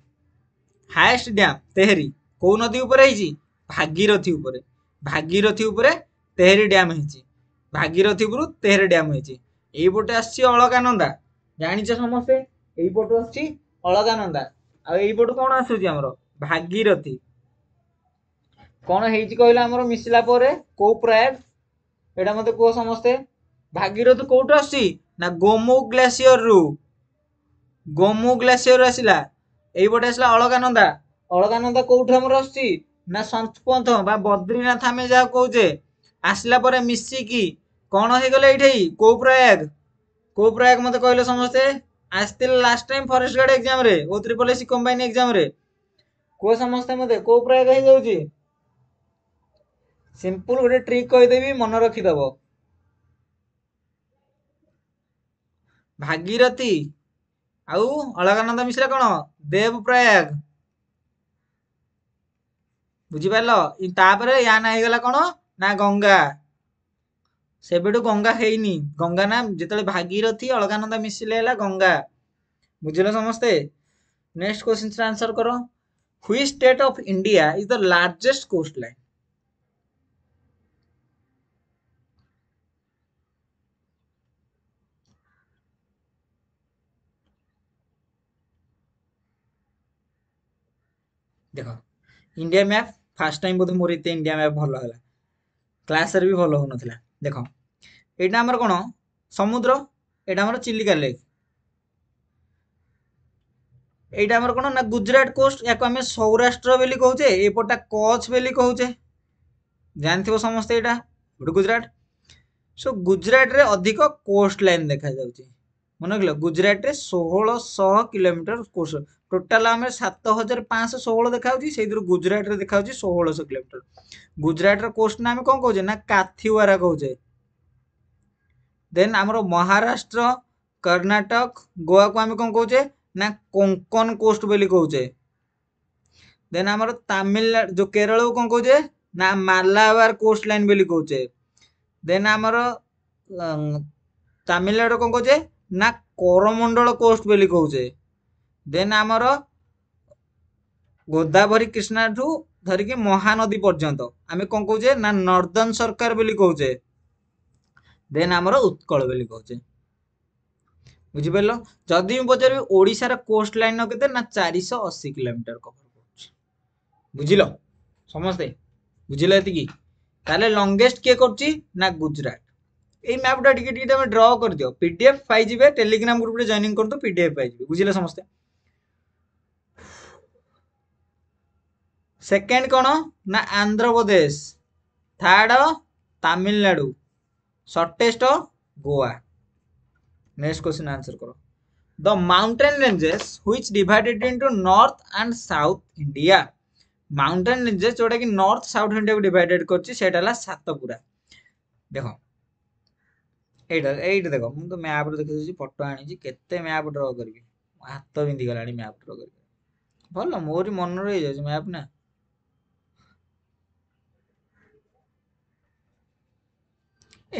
highest dam Tehri କେଉଁ ନଦୀ ଉପରେ ହେଇଛି ଭାଗିରଥୀ ଉପରେ ଭାଗିରଥୀ ଉପରେ ତେହେରି ଡ୍ୟାମ୍ ହେଇଛି ଭାଗିରଥୀ ଉପରୁ ତେହେରି ଡ୍ୟାମ୍ ହେଇଛି ଏଇପଟେ ଆସିଛି ଅଳକାନନ୍ଦା ଜାଣିଛ ସମସ୍ତେ ଏଇପଟୁ ଆସୁଛି ଅଳକାନନ୍ଦା ଆଉ ଏଇପଟୁ କ'ଣ ଆସୁଛି ଆମର ଭାଗିରଥୀ କ'ଣ ହେଇଛି କହିଲେ ଆମର ମିଶିଲା ପରେ କୋଉ ପ୍ରୟାଗ ଏଇଟା ମୋତେ କୁହ ସମସ୍ତେ ଭାଗିରଥୀ କୋଉଠୁ ଆସୁଛି ନା ଗୋମୁ ଗ୍ଲାସିୟରରୁ ଗୋମୁ ଗ୍ଲାସିୟର ଆସିଲା ଏଇପଟେ ଆସିଲା ଅଳକାନନ୍ଦା ଅଳକାନନ୍ଦା କୋଉଠୁ ଆମର ଆସୁଛି ନା ସନ୍ତପନ୍ଥ ବା ବଦ୍ରିନାଥ ଆମେ ଯାହା କହୁଛେ ଆସିଲା ପରେ ମିଶିକି କ'ଣ ହେଇଗଲେ ଏଇଠି କୋଉ ପ୍ରୟାଗ କୋଉ ପ୍ରୟାଗ ମୋତେ କହିଲେ ସମସ୍ତେ ଆସିଥିଲେ ଲାଷ୍ଟ ଟାଇମ୍ ଫରେଷ୍ଟ ଗାର୍ଡ ଏକ୍ଜାମ୍ରେ ଓ ତ୍ରିପଲ୍ ଏସି କମ୍ବାଇନ୍ ଏକ୍ଜାମ୍ରେ କୁହ ସମସ୍ତେ ମୋତେ କୋଉ ପ୍ରୟାଗ ହେଇଯାଉଛି ସିମ୍ପୁଲ ଗୋଟେ ଟ୍ରିକ୍ କହିଦେବି ମନେ ରଖିଦେବ ଭାଗିରଥୀ ଆଉ ଅଳକାନନ୍ଦ ମିଶ୍ର କ'ଣ ଦେବ ପ୍ରୟାଗ ବୁଝିପାରିଲ ତାପରେ ୟା ନାଁ ହେଇଗଲା କ'ଣ ନା ଗଙ୍ଗା ସେବେଠୁ ଗଙ୍ଗା ହେଇନି ଗଙ୍ଗା ନା ଯେତେବେଳେ ଭାଗୀରଥୀ ଅଳକାନନ୍ଦ ମିଶିଲେ ହେଲା ଗଙ୍ଗା ବୁଝିଲ ସମସ୍ତେ ନେକ୍ସଟ क्वेश्चन ଆନ୍ସର କର which state of India is the largest coastline ଦେଖ ଇଣ୍ଡିଆ ମ୍ୟାପ୍ ଫାର୍ଷ୍ଟ ଟାଇମ୍ ବୋଧେ ମୋର ଏତେ ଇଣ୍ଡିଆ ମ୍ୟାପ୍ ଭଲ ହେଲା କ୍ଲାସ୍ରେ ভাল ଭଲ ହେଉନଥିଲା ଦେଖ ଏଇଟା ଆମର କ'ଣ ସମୁଦ୍ର ଏଇଟା ଆମର ଚିଲିକା ଲେକ୍ এইটা আমার কোণ না গুজরাট কোস্ট এক আমি সৌরাষ্ট্র বলে কৌছে এপটা কচ্ছ বলে কৌছে জানিথিব সমস্ত এটা গোটে গুজরাট সো গুজরাটরে অধিক কোস্ট লাইন দেখা যাচ্ছে মনে রাখল গুজরাটরে ষোহশহ কিলোমিটার কোস্ট ଟୋଟାଲ ଆମେ ସାତ ହଜାର ପାଞ୍ଚଶହ ଷୋହଳ ଦେଖାଯାଉଛି ସେଇଥିରୁ ଗୁଜୁରାଟରେ ଦେଖାଯାଉଛି ଷୋହଳଶହ କିଲୋମିଟର ଗୁଜୁରାଟର କୋଷ୍ଟ ନା ଆମେ କ'ଣ କହୁଛେ ନା କାଥିୱାରା କହୁଛେ ଦେନ୍ ଆମର ମହାରାଷ୍ଟ୍ର କର୍ଣ୍ଣାଟକ ଗୋଆକୁ ଆମେ କ'ଣ କହୁଛେ ନା କୋଙ୍କନ କୋଷ୍ଟ ବୋଲି କହୁଛେ ଦେନ୍ ଆମର ତାମିଲନାଡ଼ୁ ଯେଉଁ କେରଳକୁ କ'ଣ କହୁଛେ ନା ମାଲାବାର କୋଷ୍ଟ ଲାଇନ୍ ବୋଲି କହୁଛେ ଦେନ୍ ଆମର ତାମିଲନାଡ଼ୁ କ'ଣ କହୁଛେ ନା କରମଣ୍ଡଳ କୋଷ୍ଟ ବୋଲି କହୁଛେ ଦେନ୍ ଆମର ଗୋଦାବରୀ କ୍ରିଷ୍ଣାଠୁ ଧରିକି ମହାନଦୀ ପର୍ଯ୍ୟନ୍ତ ଆମେ କ'ଣ କହୁଛେ ନା ନର୍ଦନ ସରକାର ବୋଲି କହୁଛେ ଦେନ୍ ଆମର ଉତ୍କଳ ବୋଲି କହୁଛେ ବୁଝିପାରିଲ ଯଦି ମୁଁ ପଚାରିବି ଓଡ଼ିଶାର କୋଷ୍ଟ ଲାଇନ୍ର କେତେ ନା ଚାରିଶହ ଅଶୀ କିଲୋମିଟର କଭର କରୁଛି ବୁଝିଲ ସମସ୍ତେ ବୁଝିଲ ଏତିକି ତାହେଲେ ଲଙ୍ଗେଷ୍ଟ କିଏ କରୁଛି ନା ଗୁଜୁରାଟ ଏଇ ମ୍ୟାପ୍ଟା ଟିକେ ଟିକେ ତମେ ଡ୍ର କରିଦିଅ ପିଡିଏଫ୍ ପାଇଯିବେ ଟେଲିଗ୍ରାମ ଗ୍ରୁପରେ ଜଏନିଂ କରନ୍ତୁ ପିଡିଏଫ୍ ପାଇଯିବେ ବୁଝିଲେ ସମସ୍ତେ सेकेंड कौन ना Andhra Pradesh third Tamil Nadu shortest Goa next question answer करो the mountain ranges which divided into north and south India mountain ranges जोटा कि नॉर्थ साउथ इंडिया को डिवाइडेड करा सतपुरा देख ये देख मुझे मैप रख फटो आते मैप ड्र करी हाथ पिंधि गला मैप ड्र कर भल मोरी मन रही जा मैप ना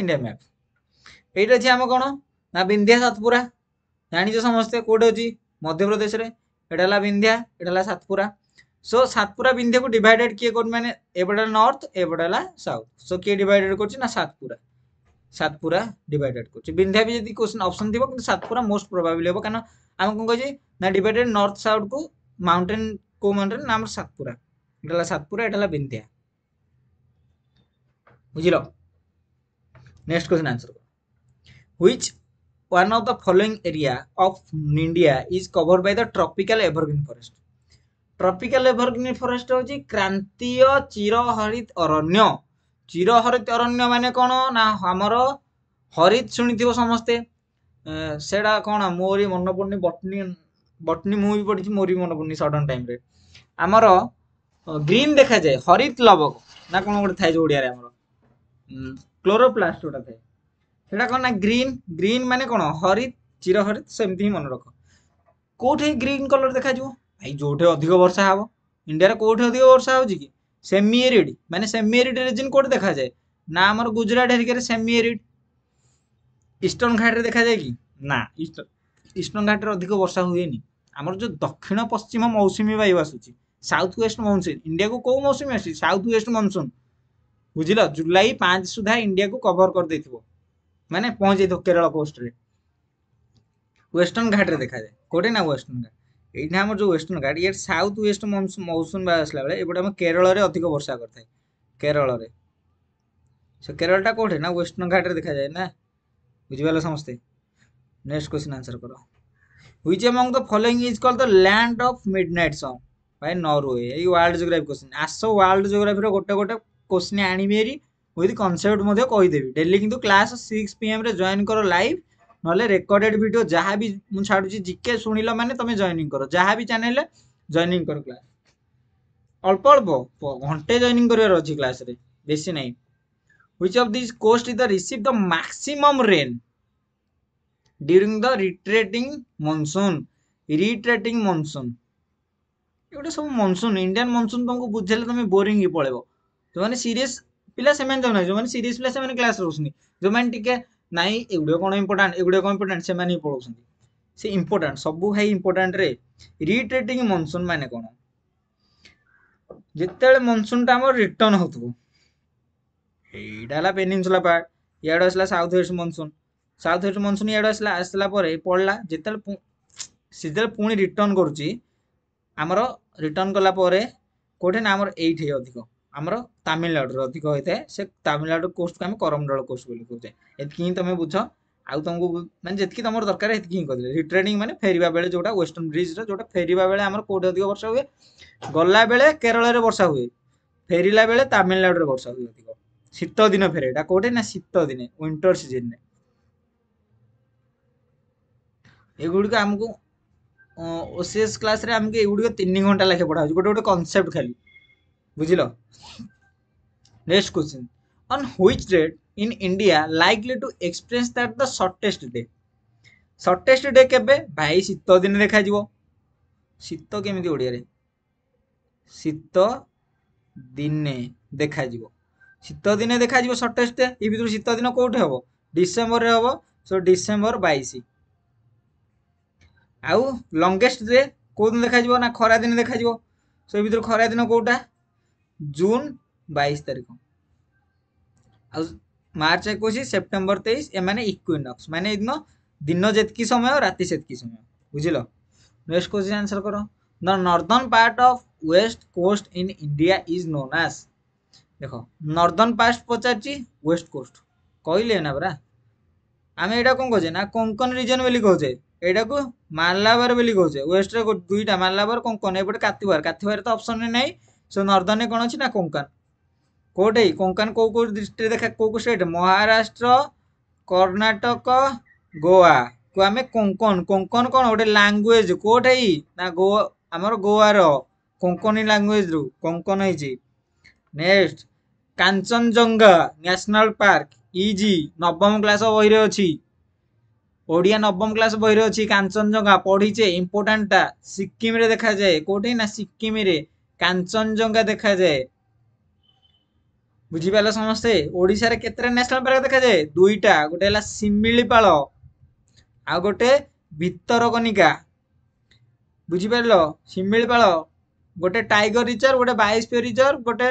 ଇଣ୍ଡିଆ ମ୍ୟାପ୍ ଏଇଟା ଅଛି ଆମ କ'ଣ ନା ବିନ୍ଧ୍ୟା ସାତପୁରା ଜାଣିଛ ସମସ୍ତେ କେଉଁଠି ଅଛି ମଧ୍ୟପ୍ରଦେଶରେ ଏଇଟା ହେଲା ବିନ୍ଧ୍ୟା ଏଇଟା ହେଲା ସାତପୁରା সো সাতপুরা বিন্ধ্যাকে ডিভাইডেড কি করবে মানে এবারে নর্থ এবারে সাউথ সো কি ডিভাইডেড করছে না সাতপুরা সাতপুরা ডিভাইডেড করছে বিন্ধ্যা বি যদি কোশ্চেন অপশন দিব কিন্তু সাতপুরা মোস্ট প্রবাবলি হব কারণ আমি কোন কইছি না ডিভাইডেড নর্থ সাউথ কু মাউন্টেন কো মাউন্টেন না আমার সাতপুরা এটা সাতপুরা এটা বিন্ধ্যা বুঝিল নেক্সট কোশ্চেন আনসার করো which one of the following area of India is cover by the tropical evergreen forest tropical evergreen forest হচ্ছে ক্রান্তীয় চিরহরিত অরণ্য চিরহরিত অরণ্য মানে কোণ না আমার হরিত শুনিথিব সমস্তে সেটা কোণ মোরি মনে পড়ুনি বটনি বটনি মুভি পড়িছি মোরি মনে পড়ুনি সডন টাইমরে আমার গ্রিন দেখা যায় হরিত লবক না কোণ গোটে থাকে যে ওড়িয়ারে আমার ক্লোরোপ্লাস্ট গোটা থাকে সেটা କ'ଣ ନା ଗ୍ରୀନ୍ ଗ୍ରୀନ୍ ମାନେ କ'ଣ ହରିତ ଚିରହରିତ ସେମିତି ହିଁ ମନେ ରଖ କେଉଁଠି ଗ୍ରୀନ୍ କଲର୍ ଦେଖାଯିବ ଭାଇ ଯେଉଁଠି ଅଧିକ ବର୍ଷା ହେବ ଇଣ୍ଡିଆରେ କେଉଁଠି ଅଧିକ ବର୍ଷା ହେଉଛି କି ସେମି ଏରିଡ୍ ମାନେ ସେମି ଏରିଡ୍ ରିଜିନ୍ କେଉଁଠି ଦେଖାଯାଏ ନା ଆମର ଗୁଜୁରାଟ ହେରିକାରେ ସେମି ଏରିଡ୍ ଇଷ୍ଟର୍ଣ୍ଣ ଘାଟରେ ଦେଖାଯାଏ କି ନା ଇଷ୍ଟର୍ଣ୍ଣ ଘାଟରେ ଅଧିକ ବର୍ଷା ହୁଏନି ଆମର ଯେଉଁ ଦକ୍ଷିଣ ପଶ୍ଚିମ ମୌସୁମୀ ବାୟୁ ଆସୁଛି ସାଉଥ୍ ୱେଷ୍ଟ ମନସୁନ୍ ଇଣ୍ଡିଆକୁ କେଉଁ ମୌସୁମୀ ଆସୁଛି ସାଉଥ୍ ୱେଷ୍ଟ ମନସୁନ୍ ବୁଝିଲ ଜୁଲାଇ ପାଞ୍ଚ ସୁଦ୍ଧା ଇଣ୍ଡିଆକୁ କଭର କରିଦେଇଥିବ ମାନେ ପହଞ୍ଚେଇଥିବ କେରଳ କୋଷ୍ଟରେ ୱେଷ୍ଟର୍ଣ୍ଣ ଘାଟରେ ଦେଖାଯାଏ କୋଉଠି ନା ୱେଷ୍ଟର୍ଣ୍ଣ ଘାଟ ଏଇଟା ଆମର ଯେଉଁ ୱେଷ୍ଟର୍ଣ୍ଣ ଘାଟ ଇଏ ସାଉଥ୍ ୱେଷ୍ଟ ମୌସୁମୀ ବାୟୁ ଆସିଲା ବେଳେ ଏପଟେ ଆମ କେରଳରେ ଅଧିକ ବର୍ଷା କରିଥାଏ କେରଳରେ ସେ କେରଳଟା କୋଉଠି ନା ୱେଷ୍ଟର୍ଣ୍ଣ ଘାଟରେ ଦେଖାଯାଏ ନା ବୁଝିପାରିଲ ସମସ୍ତେ ନେକ୍ସଟ କ୍ୱେଶ୍ଚିନ୍ ଆନ୍ସର କର which among the following is call the land of midnight sun by Norway এই ওয়ার্ল্ড জিওগ্রাফি কোশ্চিন আস ওয়ার্ল্ড জিওগ্রাফির গোটে গোটে কোশ্চিন আনিবি হেরি উইথ কনসেপ্ট মধ্যে কইদেবি ডেলি কিন্তু ক্লাস সিক্স পি এম রে জয়েন কর লাইভ নহলে রেকর্ডেড ভিডিও যাহা বি মু ছাড়ুছি জিকে শুনিল মানে তুমি জয়েনিং কর যাহা বি চ্যানেল জয়েনিং কর ক্লাস অল্প অল্প ঘন্টে জয়েনিং করিবার অছি ক্লাসরে বেশি নাই which of these coast is the receive the maximum rain during the retreating monsoon retreating monsoon ଏଗୁଡ଼ା ସବୁ ମନସୁନ୍ ଇଣ୍ଡିଆନ୍ ମନସୁନ୍ ତୁମକୁ ବୁଝେଇଲେ ତୁମେ ବୋରିଂ ହିଁ ପଳେଇବ ଯେଉଁମାନେ ସିରିୟସ୍ ପିଲା ସେମାନେ ଯାଉନାହାନ୍ତି ଯେଉଁମାନେ ସିରିୟସ୍ ପିଲା ସେମାନେ କ୍ଲାସ୍ ରହୁଛନ୍ତି ଯେଉଁମାନେ ଟିକେ ନାଇଁ ଏଗୁଡ଼ାକ କ'ଣ ଇମ୍ପୋର୍ଟାଣ୍ଟ ଏଗୁଡ଼ାକ କ'ଣ ଇମ୍ପୋର୍ଟାଣ୍ଟ ସେମାନେ ହିଁ ପଳାଉଛନ୍ତି ସେ ଇମ୍ପୋର୍ଟାଣ୍ଟ ସବୁ ଭାଇ ଇମ୍ପୋର୍ଟାଣ୍ଟରେ ରିଟ୍ରେଟିଂ ମନସୁନ୍ ମାନେ କ'ଣ ଯେତେବେଳେ ମନସୁନ୍ଟା ଆମର ରିଟର୍ନ ହେଉଥିବ ଏଇଟା ହେଲା ପେନିନସୁଲା ପାର୍ଟ ଇଆଡ଼ୁ ଆସିଲା south west monsoon south west monsoon ଇଆଡ଼ୁ ଆସିଲା ଆସିଲା ପରେ ପଡ଼ିଲା ଯେତେବେଳେ ସେ ଯେତେବେଳେ ପୁଣି ରିଟର୍ନ କରୁଛି ଆମର ରିଟର୍ନ କଲା ପରେ କେଉଁଠି ନା ଆମର ଏଇଠି ଅଧିକ ଆମର ତାମିଲନାଡ଼ୁର ଅଧିକ ହୋଇଥାଏ ସେ ତାମିଲନାଡ଼ୁ କୋର୍ସକୁ ଆମେ କରମଣ୍ଡଳ କୋର୍ସ ବୋଲି କହୁଛେ ଏତିକି ହିଁ ତମେ ବୁଝ ଆଉ ତମକୁ ମାନେ ଯେତିକି ତମର ଦରକାର ଏତିକି ହିଁ କରିଦେଲେ ରିଟ୍ରେନିଂ ମାନେ ଫେରିବା ବେଳେ ଯେଉଁଟା ୱେଷ୍ଟର୍ଣ୍ଣ ବ୍ରିଜ୍ର ଯେଉଁଟା ଫେରିବା ବେଳେ ଆମର କେଉଁଠି ଅଧିକ ବର୍ଷା ହୁଏ ଗଲାବେଳେ କେରଳରେ ବର୍ଷା ହୁଏ ଫେରିଲା ବେଳେ ତାମିଲନାଡ଼ୁରେ ବର୍ଷା ହୁଏ ଅଧିକ ଶୀତ ଦିନ ଫେରେ ଏଇଟା କେଉଁଠି ନା ଶୀତ ଦିନେ ୱିଣ୍ଟର ସିଜନରେ ଏଗୁଡ଼ିକ ଆମକୁ ଓସିଏସ୍ କ୍ଲାସ୍ରେ ଆମକୁ ଏଗୁଡ଼ିକ ତିନି ଘଣ୍ଟା ଲେଖେ ପଢ଼ା ହେଉଛି ଗୋଟେ ଗୋଟେ କନସେପ୍ଟ ଖାଲି বুঝিল next question on which date in India likely to experience that the shortest day shortest day କେବେ ଭାଇ ଶୀତ ଦିନେ ଦେଖାଯିବ ଶୀତ କେମିତି ଓଡ଼ିଆରେ ଶୀତ ଦିନେ ଦେଖାଯିବ ଶୀତ ଦିନେ ଦେଖାଯିବ ସର୍ଟେଷ୍ଟ ଡେ ଏ ଭିତରୁ ଶୀତ ଦିନ କେଉଁଠି ହେବ ଡିସେମ୍ବରରେ ହେବ ସୋ ଡିସେମ୍ବର ବାଇଶ ଆଉ ଲଙ୍ଗେଷ୍ଟ ଡେ କେଉଁ ଦିନ ଦେଖାଯିବ ନା ଖରାଦିନେ ଦେଖାଯିବ ସୋ ଏ ଭିତରୁ ଖରାଦିନ କେଉଁଟା ଜୁନ୍ ବାଇଶ ତାରିଖ ଆଉ ମାର୍ଚ୍ଚ ଏକୋଇଶ ସେପ୍ଟେମ୍ବର ତେଇଶ ଏମାନେ ଇକ୍ୱିନକ୍ସ ମାନେ ଏଦିନ ଦିନ ଯେତିକି ସମୟ ରାତି ସେତିକି ସମୟ ବୁଝିଲ ନେକ୍ସଟ କ୍ୱେଶ୍ଚିନ୍ ଆନ୍ସର କର the northern part of west coast in India is known as ଦେଖ ନର୍ଦର୍ଣ୍ଣ ପାର୍ଟ ପଚାରିଛି ୱେଷ୍ଟ କୋଷ୍ଟ କହିଲେ ନା ପରା ଆମେ ଏଇଟା କ'ଣ କହୁଛେ ନା କୋଙ୍କନ ରିଜନ୍ ବୋଲି କହୁଛେ ଏଇଟାକୁ ମାଲାବାର ବୋଲି କହୁଛେ ୱେଷ୍ଟରେ ଦୁଇଟା ମାଲାବାର କୋଙ୍କନ ଏପଟେ କାତିବାର କାତିବାର ତ ଅପସନରେ ନାହିଁ సో ନର୍ଦ୍ଦନରେ କ'ଣ ଅଛି ନା କୋଙ୍କାନ କେଉଁଠି କୋଙ୍କାନ କେଉଁ କେଉଁ ଦୃଷ୍ଟିରେ ଦେଖା କେଉଁ କେଉଁ ଷ୍ଟେଟ୍ ମହାରାଷ୍ଟ୍ର କର୍ଣ୍ଣାଟକ ଗୋଆକୁ ଆମେ କୋଙ୍କନ କୋଙ୍କନ କ'ଣ ଗୋଟେ ଲାଙ୍ଗୁଏଜ କେଉଁଠି ନା ଗୋଆ ଆମର ଗୋଆର କୋଙ୍କନି ଲାଙ୍ଗୁଏଜରୁ କୋଙ୍କନ ହେଇଛି next Kanchenjunga national park is ନବମ କ୍ଲାସ ବହିରେ ଅଛି ଓଡ଼ିଆ ନବମ କ୍ଲାସ ବହିରେ ଅଛି କାଞ୍ଚନଜଙ୍ଗା ପଢ଼ିଛେ ଇମ୍ପୋର୍ଟାଣ୍ଟଟା ସିକିମରେ ଦେଖାଯାଏ କେଉଁଠି ନା ସିକିମରେ কাঞ্চনজঙ্ঘা দেখাযাଏ ବୁଝିପାରିଲ ସମସ୍ତେ ଓଡ଼ିଶାରେ କେତେଟା ନ୍ୟାସନାଲ୍ ପାର୍କ ଦେଖାଯାଏ ଦୁଇଟା ଗୋଟେ ହେଲା ଶିମିଳିପାଳ ଆଉ ଗୋଟେ ଭିତରକନିକା ବୁଝିପାରିଲ ଶିମିଳିପାଳ ଗୋଟେ ଟାଇଗର ରିଜର୍ଭ ଗୋଟେ ବାଇଶପିଓ ରିଜର୍ଭ ଗୋଟେ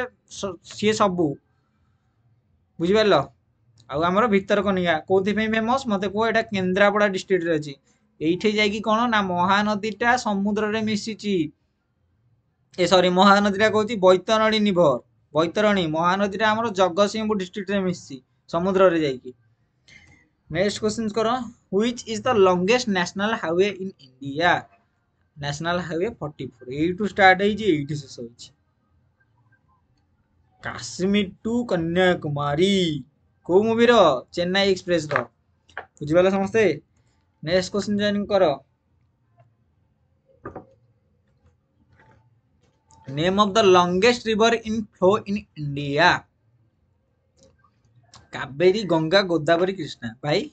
ସିଏ ସବୁ ବୁଝିପାରିଲ ଆଉ ଆମର ଭିତରକନିକା କେଉଁଥିପାଇଁ ଫେମସ୍ ମୋତେ କୁହ ଏଇଟା କେନ୍ଦ୍ରାପଡ଼ା ଡିଷ୍ଟ୍ରିକ୍ଟରେ ଅଛି ଏଇଠି ଯାଇକି କ'ଣ ନା ମହାନଦୀଟା ସମୁଦ୍ରରେ ମିଶିଛି ଏ ସରି ମହାନଦୀଟା କହୁଛି ବୈତରଣୀ ନିଭର ବୈତରଣୀ ମହାନଦୀଟା ଆମର ଜଗତସିଂହପୁର ଡିଷ୍ଟ୍ରିକ୍ଟରେ ମିଶିଛି ସମୁଦ୍ରରେ ଯାଇକି ନେକ୍ସଟ କ୍ୱେଶ୍ଚିନ୍ କର which is the longest national highway in India national highway forty four ଏଇଠୁ ଷ୍ଟାର୍ଟ ହେଇଛି ଏଇଠି ଶେଷ ହେଇଛି କାଶ୍ମୀର ଟୁ କନ୍ୟାକୁମାରୀ କେଉଁ ମୁଭିର ଚେନ୍ନାଇ ଏକ୍ସପ୍ରେସର ବୁଝିପାରିଲ ସମସ୍ତେ ନେକ୍ସଟ କ୍ୱେଶ୍ଚିନ୍ ଜଏନ୍ କର name of the longest river in flow in India Kaveri Ganga Godavari Krishna भाई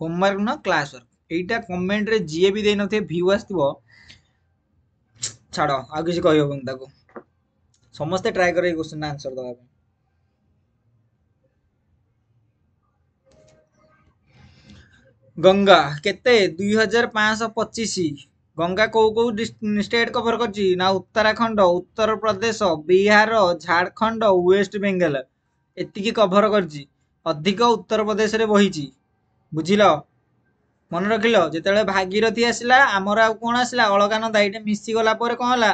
होमवर्क न क्लास वर्क एटा कमेंट रे जिए भी देन थे व्यू आस्थिबो छाड़ो आ किसी कहि होबन ताको समस्त ट्राई करे क्वेश्चन आंसर दबा गंगा केते 2525 ଗଙ୍ଗା କେଉଁ କେଉଁ ଷ୍ଟେଟ୍ କଭର୍ କରିଛି ନା ଉତ୍ତରାଖଣ୍ଡ ଉତ୍ତରପ୍ରଦେଶ ବିହାର ଝାଡ଼ଖଣ୍ଡ ୱେଷ୍ଟବେଙ୍ଗଲ ଏତିକି କଭର୍ କରିଛି ଅଧିକ ଉତ୍ତରପ୍ରଦେଶରେ ବହିଛି ବୁଝିଲ ମନେ ରଖିଲ ଯେତେବେଳେ ଭାଗୀରଥି ଆସିଲା ଆମର ଆଉ କ'ଣ ଆସିଲା ଅଳକାନ ଦାଇଟେ ମିଶିଗଲା ପରେ କ'ଣ ହେଲା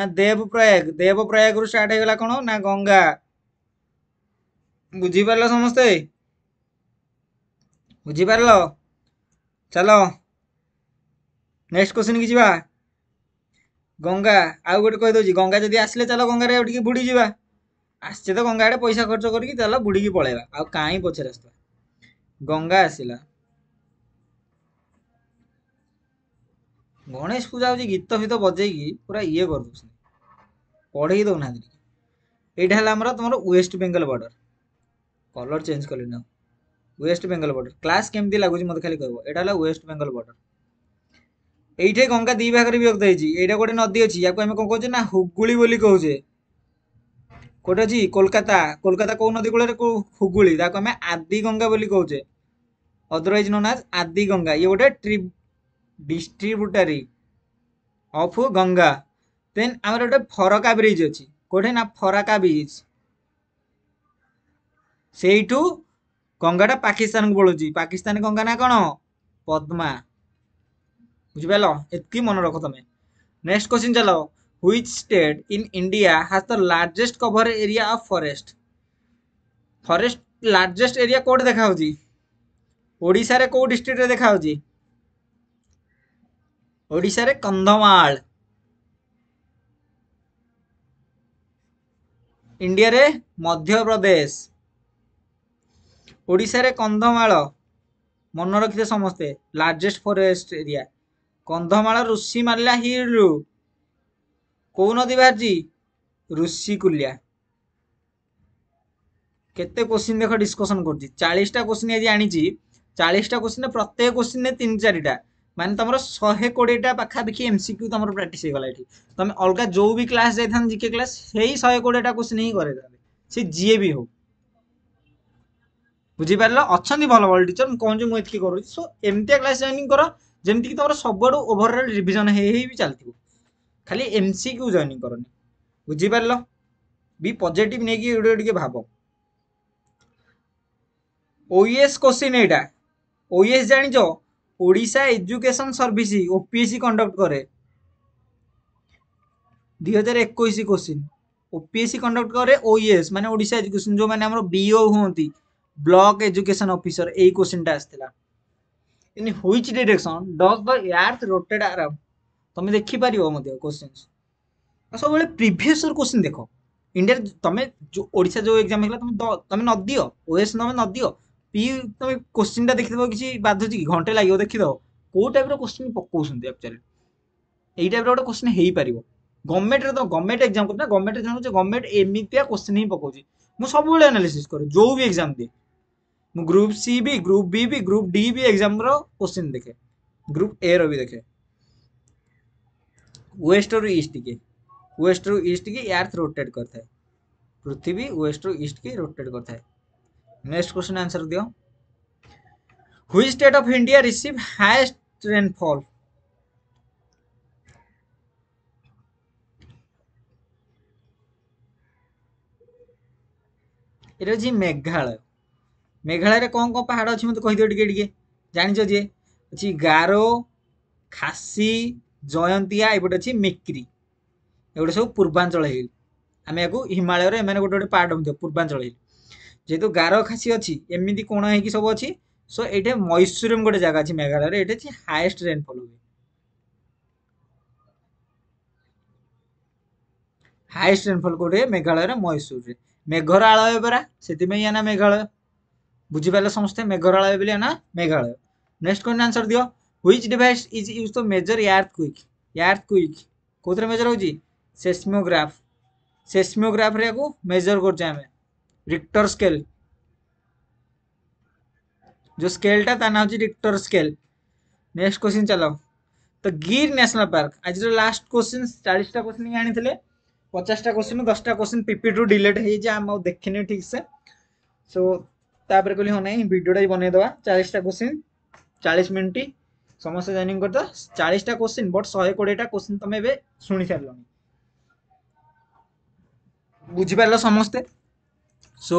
ନା ଦେବ ପ୍ରୟାଗ ଦେବ ପ୍ରୟାଗରୁ ଷ୍ଟାର୍ଟ ହେଇଗଲା କ'ଣ ନା ଗଙ୍ଗା ବୁଝିପାରିଲ ସମସ୍ତେ ବୁଝିପାରିଲ ଚାଲ नेक्स्ट क्वेश्चन की जी गंगा आउ गोटे कहीदे गंगा जदि आस चल गंगार बुड़ी जा तो गंगा आड़े पैसा खर्च करके बुड़ी पल कहीं पचर आस गंगा आसला गणेश को जाऊँ गीत फीत बजे पूरा ई कर पढ़े दौना ये आमर तुम West Bengal border colour change कल वेस्ट बेंगल बॉर्डर क्लास केमती लगुच मत खाली कह ये वेस्ट बेंगल बॉर्डर এইটাই গঙ্গা ଦୁଇ ଭାଗରେ ବିଭକ୍ତ ହେଇଛି ଏଇଟା ଗୋଟେ ନଦୀ ଅଛି ୟାକୁ ଆମେ କ'ଣ କହୁଛେ ନା ହୁଗୁଳି ବୋଲି କହୁଛେ କୋଉଠି ଅଛି କୋଲକାତା କୋଲକାତା କୋଉ ନଦୀ କୂଳରେ ହୁଗୁଳି ତାକୁ ଆମେ ଆଦି ଗଙ୍ଗା ବୋଲି କହୁଛେ ଅଦରୱାଇଜ୍ ନୋନ୍ ଆଜ୍ ଆଦି ଗଙ୍ଗା ଇଏ ଗୋଟେ ଟ୍ରି ଡିଷ୍ଟ୍ରିବ୍ୟୁଟାରୀ ଅଫ୍ ଗଙ୍ଗା ଦେନ୍ ଆମର ଗୋଟେ ଫରକା ବ୍ରିଜ୍ ଅଛି କୋଉଠି ନା ଫରାକା ବ୍ରିଜ୍ ସେଇଠୁ ଗଙ୍ଗାଟା ପାକିସ୍ତାନକୁ ପଳଉଛି ପାକିସ୍ତାନ ଗଙ୍ଗା ନା କ'ଣ ପଦ୍ମା ବୁଝିପାରିଲ ଏତିକି ମନେ ରଖ ତମେ ନେକ୍ସଟ କ୍ୱେଶ୍ଚିନ୍ ଚାଲ which state in India has the largest cover area of forest forest largest area କେଉଁଠି ଦେଖାହେଉଛି ଓଡ଼ିଶାରେ କେଉଁ ଡିଷ୍ଟ୍ରିକ୍ଟରେ ଦେଖାହେଉଛି ଓଡ଼ିଶାରେ କନ୍ଧମାଳ ଇଣ୍ଡିଆରେ ମଧ୍ୟପ୍ରଦେଶ ଓଡ଼ିଶାରେ କନ୍ଧମାଳ ମନେ ରଖିବେ ସମସ୍ତେ ଲାର୍ଜେଷ୍ଟ ଫରେଷ୍ଟ ଏରିଆ କନ୍ଧମାଳ ଋଷି ମାରିଲା ହିଲ୍ରୁ କେଉଁ ନଦୀ ବାହାରିଛି ଋଷିକୁଲିଆ କେତେ କୋଶ୍ଚିନ୍ ଦେଖ ଡିସ୍କସନ୍ କରୁଛି ଚାଳିଶଟା କୋଶ୍ଚିନ୍ ଆଜି ଆଣିଛି ଚାଳିଶଟା କୋଶ୍ଚିନ୍ରେ ପ୍ରତ୍ୟେକ କୋଶ୍ଚିନ୍ରେ ତିନି ଚାରିଟା ମାନେ ତୁମର ଶହେ କୋଡ଼ିଏଟା ପାଖାପାଖି ଏମ୍ ସି କ୍ୟୁ ତୁମର ପ୍ରାକ୍ଟିସ୍ ହେଇଗଲା ଏଠି ତୁମେ ଅଲଗା ଯେଉଁ ବି କ୍ଲାସ୍ ଯାଇଥାନ୍ତି ଜିକେ କ୍ଲାସ୍ ସେଇ ଶହେ କୋଡ଼ିଏଟା କୋଶ୍ଚିନ୍ ହିଁ କରେଇଥାନ୍ତେ ସେ ଯିଏ ବି ହଉ ବୁଝିପାରିଲ ଅଛନ୍ତି ଭଲ ଭଲ ଟିଚର୍ ମୁଁ କହୁଛି ମୁଁ ଏତିକି କରୁଛି ସୋ ଏମିତିଆ କ୍ଲାସ୍ ଜଏନିଂ କର ଯେମିତିକି ତମର ସବୁଆଡ଼ୁ ଓଭରଅଲ୍ ରିଭିଜନ୍ ହେଇ ହେଇ ବି ଚାଲିଥିବ ଖାଲି ଏମ୍ସିକ୍ୟୁ ଜଏନିଂ କରନି ବୁଝିପାରିଲ ବି ପଜିଟିଭ୍ ନେଇକି ଏଗୁଡ଼େ ଟିକେ ଭାବ ଓଇଏସ୍ କୋଶ୍ଚିନ୍ ଏଇଟା ଓଇଏସ୍ ଜାଣିଛ Odisha education service OPSC conduct କରେ ଦୁଇ ହଜାର ଏକୋଇଶ କୋଶ୍ଚିନ୍ ଓପିଏସ୍ସି କଣ୍ଡକ୍ଟ କରେ ଓଇଏସ୍ ମାନେ ଓଡ଼ିଶା ଏଜୁକେସନ୍ ଯେଉଁମାନେ ଆମର ବିଓ ହୁଅନ୍ତି ବ୍ଲକ୍ ଏଜୁକେସନ୍ ଅଫିସର ଏଇ କୋଶ୍ଚିନ୍ଟା ଆସିଥିଲା in which direction does the earth rotated around তুমি ଦେଖିପାରିବ ମଧ୍ୟ କୋଶ୍ଚିନ୍ସ ସବୁବେଳେ ପ୍ରିଭିୟସ୍ ଇୟର୍ କୋଶ୍ଚିନ୍ ଦେଖ ଇଣ୍ଡିଆରେ ତମେ ଯେଉଁ ଓଡ଼ିଶା ଯେଉଁ ଏକ୍ଜାମ୍ ହେଇଗଲା ତମେ ତମେ ନଦିଅ ଓଏସ୍ ତମେ ନଦିଅ ପି ତମେ କୋଶ୍ଚିନ୍ଟା ଦେଖିଦେବ କିଛି ବାଧୁଛି କି ଘଣ୍ଟେ ଲାଗିବ ଦେଖିଦେବ କେଉଁ ଟାଇପ୍ର କୋଶ୍ଚିନ୍ ପକାଉଛନ୍ତି ଆକ୍ଚୁଆଲି ଏଇ ଟାଇପ୍ର ଗୋଟେ କୋଶ୍ଚିନ୍ ହେଇପାରିବ ଗଭର୍ଣ୍ଣମେଣ୍ଟରେ ତ ଗଭର୍ଣ୍ଣମେଣ୍ଟ ଏକ୍ଜାମ୍ କରୁଛି ନା ଗଭର୍ଣ୍ଣମେଣ୍ଟରେ ଜାଣୁଛି ଗଭର୍ଣ୍ଣମେଣ୍ଟ ଏମିତିଆ କୋଶ୍ଚିନ୍ ହିଁ ପକାଉଛି ମୁଁ ସବୁବେଳେ ଆନାଲିସିସ୍ କରେ ଯେଉଁ ବି ଏକ୍ଜାମ୍ ଦିଏ ग्रुप सी भी ग्रुप बी भी ग्रुप डी भी एग्जाम क्वेश्चन देखे ग्रुप ए रो भी देखे वेस्ट और ईस्ट की वेस्ट और ईस्ट की अर्थ रोटेट करता है पृथ्वी वेस्ट और ईस्ट की रोटेट करता है नेक्स्ट क्वेश्चन आंसर दियो which state of India receive highest rainfall Meghalaya ମେଘାଳୟରେ କ'ଣ କ'ଣ ପାହାଡ଼ ଅଛି ମୋତେ କହିଦିଅ ଟିକେ ଟିକେ ଜାଣିଛ ଯିଏ ଅଛି ଗାରୋ ଖାସି ଜୟନ୍ତିଆ ଏପଟେ ଅଛି ମିକ୍ରି ଏଗୁଡ଼େ ସବୁ ପୂର୍ବାଞ୍ଚଳ ହିଲ୍ ଆମେ ଏହାକୁ ହିମାଳୟର ଏମାନେ ଗୋଟେ ଗୋଟେ ପାହାଡ଼ ମଧ୍ୟ ପୂର୍ବାଞ୍ଚଳ ହିଲ୍ ଯେହେତୁ ଗାର ଖାସି ଅଛି ଏମିତି କୋଣ ହେଇକି ସବୁ ଅଛି ସୋ ଏଇଠି ମୈସୁରମ୍ ଗୋଟେ ଜାଗା ଅଛି ମେଘାଳୟରେ ଏଇଠି ଅଛି ହାଏଷ୍ଟ ରେନ୍ଫଲ୍ ହୁଏ ହାଏଷ୍ଟ ରେନ୍ଫଲ୍ କୋଉଠି ମେଘାଳୟରେ ମୈସୁରରେ ମେଘର ଆଳୟ ପରା ସେଥିପାଇଁ ଏହା ନା ମେଘାଳୟ बुझीपाल समस्ते मेघरालय बोले ना मेघालय नेक्स्ट क्वेश्चन आंसर दियो which device is use to measure earthquake quake कोथरे मेजर होची सेस्मोग्राफ सेस्मोग्राफ रे को मेजर करछे रिक्टर स्केल जो स्केल टा ता नाम रिक्टर स्केल नेक्स्ट क्वेश्चन चलो तो गिर नेशनल पार्क आज लास्ट क्वेश्चन चालीसटा क्वेश्चन आनी पचासटा क्वेश्चन दसटा क्वेश्चन पीपी टू डिलेट हो जाए देखे ठीक से सो ତାପରେ କହିଲି ହଁ ନାଇଁ ଭିଡ଼ିଓଟା ବି ବନେଇଦେବା ଚାଳିଶଟା କୋଶ୍ଚିନ୍ ଚାଳିଶ ମିନିଟ୍ ସମସ୍ତେ ଜଏନିଂ କରିଦେବା ଚାଳିଶଟା କୋଶ୍ଚିନ୍ ବଟ୍ ଶହେ କୋଡ଼ିଏଟା କୋଶ୍ଚିନ୍ ତମେ ଏବେ ଶୁଣିସାରିଲଣି ବୁଝିପାରିଲ ସମସ୍ତେ ସୋ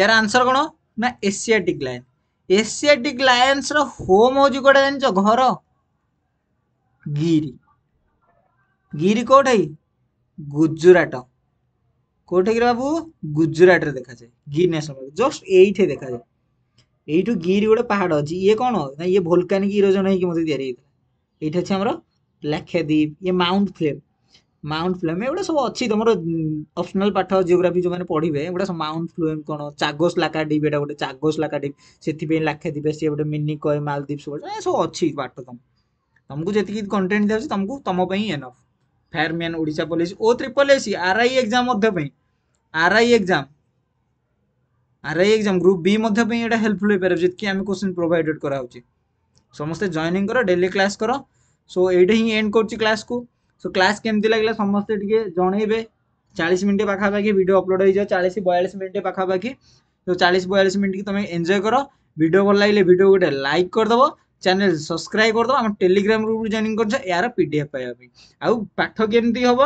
ଏହାର ଆନ୍ସର କ'ଣ ନା ଏସିଆଟିକ୍ ଲାୟନ୍ ଏସିଆଟିକ୍ ଲାୟନ୍ସର ହୋମ୍ ହେଉଛି କୋଉଟା ଜାଣିଛ ଘର ଗିରି ଗିରି କୋଉଠି ଗୁଜୁରାଟ কোথায় বাবু গুজরাটে দেখা যায় গির ন্যাশনাল পার্ক জস্ট এইটে দেখা যায় এইটু গির গোটে পাহাড় অছি ইয়ে কোণ না ইয়ে ভোলকানিক ইরোজন হয়েকি মধ্যে তৈরি হয়েছিল এইটা হচ্ছে আমার লাক্ষাদ্বীপ ইয়ে মাউন্ট ফ্লেম মাউন্ট ফ্লেম এগুলো সব অছি তোমার অপসনাল পাঠ জিওগ্রাফি যে পড়বে এগুলো সব মাউন্ট ফ্লেম কোণ চাগোস লাকাদ্বীপ এটা গোটে চাগোস লাকাদ্বীপ সেপাই লাক্ষাদ্বীপ সি গোটে মিনি কয় মালদ্বীপ সব সব অছি পাঠ তোমার তোমাকে যেত কন্টেন্ট দেওয়া তোমাকে তোমার এনফ ফায়ারম্যান ওড়িশা পুলিশ ও ত্রিপল এসি আরআই এক্সাম মধ্যে R I exam R I exam group B ମଧ୍ୟ ପାଇଁ ଏଇଟା ହେଲ୍ପଫୁଲ୍ ହେଇପାରିବ ଯେତିକି ଆମେ କୋଶ୍ଚିନ୍ ପ୍ରୋଭାଇଡ଼େଡ଼ କରାହେଉଛି ସମସ୍ତେ ଜଏନିଂ କର ଡେଲି କ୍ଲାସ୍ କର ସୋ ଏଇଟା ହିଁ ଏଣ୍ଡ କରୁଛି କ୍ଲାସ୍କୁ ସୋ କ୍ଲାସ୍ କେମିତି ଲାଗିଲା ସମସ୍ତେ ଟିକେ ଜଣେଇବେ ଚାଳିଶ ମିନିଟ୍ ପାଖାପାଖି ଭିଡ଼ିଓ ଅପଲୋଡ଼ ହେଇଯିବ ଚାଳିଶ ବୟାଳିଶ ମିନିଟ୍ ପାଖାପାଖି ତ ଚାଳିଶ ବୟାଳିଶ ମିନିଟ୍କି ତୁମେ ଏନ୍ଜୟ କର ଭିଡ଼ିଓ ଭଲ ଲାଗିଲେ ଭିଡ଼ିଓ ଗୋଟେ ଲାଇକ୍ କରିଦେବ ଚ୍ୟାନେଲ୍ ସବସ୍କ୍ରାଇବ୍ କରିଦେବ ଆମ ଟେଲିଗ୍ରାମ୍ ଗ୍ରୁପ୍ରୁ ଜଏନିଂ କରିଛ ଏହାର ପି ଡି ଏଫ୍ ପାଇବା ପାଇଁ ଆଉ ପାଠ କେମିତି ହେବ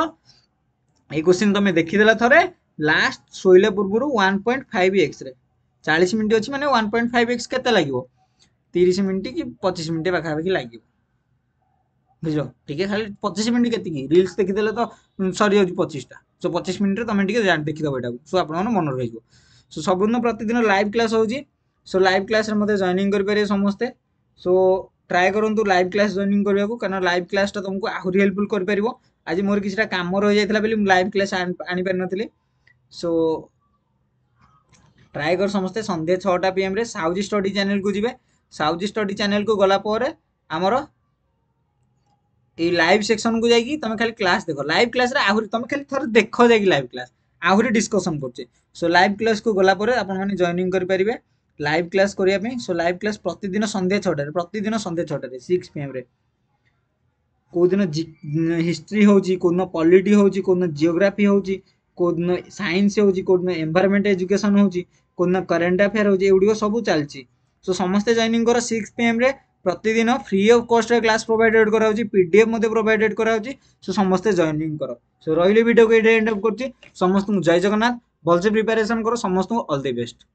ଏଇ କୋଶ୍ଚିନ୍ ତୁମେ ଦେଖିଦେଲା ଥରେ ଲାଷ୍ଟ ଶୋଇଲା ପୂର୍ବରୁ ୱାନ୍ ପଏଣ୍ଟ ଫାଇଭ୍ ଏକ୍ସରେ ଚାଳିଶ ମିନିଟ୍ ଅଛି ମାନେ ୱାନ୍ ପଏଣ୍ଟ ଫାଇଭ୍ ଏକ୍ସ କେତେ ଲାଗିବ ତିରିଶ ମିନିଟ୍ କି ପଚିଶ ମିନିଟ୍ ପାଖାପାଖି ଲାଗିବ ବୁଝିଲ ଟିକେ ଖାଲି ପଚିଶ ମିନିଟ୍ କେତିକି ରିଲ୍ସ ଦେଖିଦେଲେ ତ ସରିଯାଉଛି ପଚିଶଟା ସୋ ପଚିଶ ମିନିଟ୍ରେ ତୁମେ ଟିକେ ଦେଖିଦେବ ଏଇଟାକୁ ସୋ ଆପଣଙ୍କର ମନେ ରହିଯିବ ସୋ ସବୁଦିନ ପ୍ରତିଦିନ ଲାଇଭ୍ କ୍ଲାସ୍ ହେଉଛି ସୋ ଲାଇଭ୍ କ୍ଲାସ୍ରେ ମୋତେ ଜଏନିଂ କରିପାରିବେ ସମସ୍ତେ ସୋ ଟ୍ରାଏ କରନ୍ତୁ ଲାଇଭ୍ କ୍ଲାସ୍ ଜଏନିଂ କରିବାକୁ କାରଣ ଲାଇଭ୍ କ୍ଲାସ୍ଟା ତୁମକୁ ଆହୁରି ହେଲ୍ପଫୁଲ୍ କରିପାରିବ ଆଜି ମୋର କିଛିଟା କାମ ରହିଯାଇଥିଲା ବୋଲି ମୁଁ ଲାଇଭ୍ କ୍ଲାସ୍ ଆଣିପାରିନଥିଲି सो ट्राए कर समस्ते सन्ध्या छटा पीएम साउजी स्टडी चैनल को जी साउजी स्टडी चेल को गलापर आमर ये लाइव सेक्शन को जाकि तुम खाली क्लास देख लाइव क्लास आहरी तुम खाली थर देख जा लाइव क्लास आहरी डिस्कसन कर सो लाइव क्लास को गलापर आपने जइनिंग करेंगे लाइव क्लास करने सो लाइव क्लास प्रतिदिन सन्ध्या छटा प्रतिदिन सन्ध्या छटा सिक्स पीएम कौदिन हिस्ट्री होदिन पलिटी होदिन जिओग्राफी होदिन কোদিন ସାଇନ୍ସ ହେଉଛି କୋଉଦିନ ଏନ୍ଭାରମେଣ୍ଟ ଏଜୁକେସନ୍ ହେଉଛି କୋଉଦିନ କରେଣ୍ଟ ଆଫେୟାର୍ ହେଉଛି ଏଗୁଡ଼ିକ ସବୁ ଚାଲିଛି ସୋ ସମସ୍ତେ ଜୈନିଙ୍କର ସିକ୍ସ ପି ଏମ୍ରେ ପ୍ରତିଦିନ ଫ୍ରି ଅଫ୍ କଷ୍ଟରେ କ୍ଲାସ୍ ପ୍ରୋଭାଇଡ଼େଡ଼ କରାହେଉଛି ପି ଡି ଏଫ୍ ମଧ୍ୟ ପ୍ରୋଭାଇଡ଼େଡ଼ କରାହେଉଛି ସୋ ସମସ୍ତେ ଜଏନିଂ କର ସୋ ରହିଲି ଭିଡ଼ିଓକୁ ଏଇଟା ଏଣ୍ଡ ଅଫ୍ କରୁଛି ସମସ୍ତଙ୍କୁ ଜୟ ଜଗନ୍ନାଥ ଭଲସେ ପ୍ରିପାରେସନ୍ କର ସମସ୍ତଙ୍କୁ ଅଲ୍ ଦି ବେଷ୍ଟ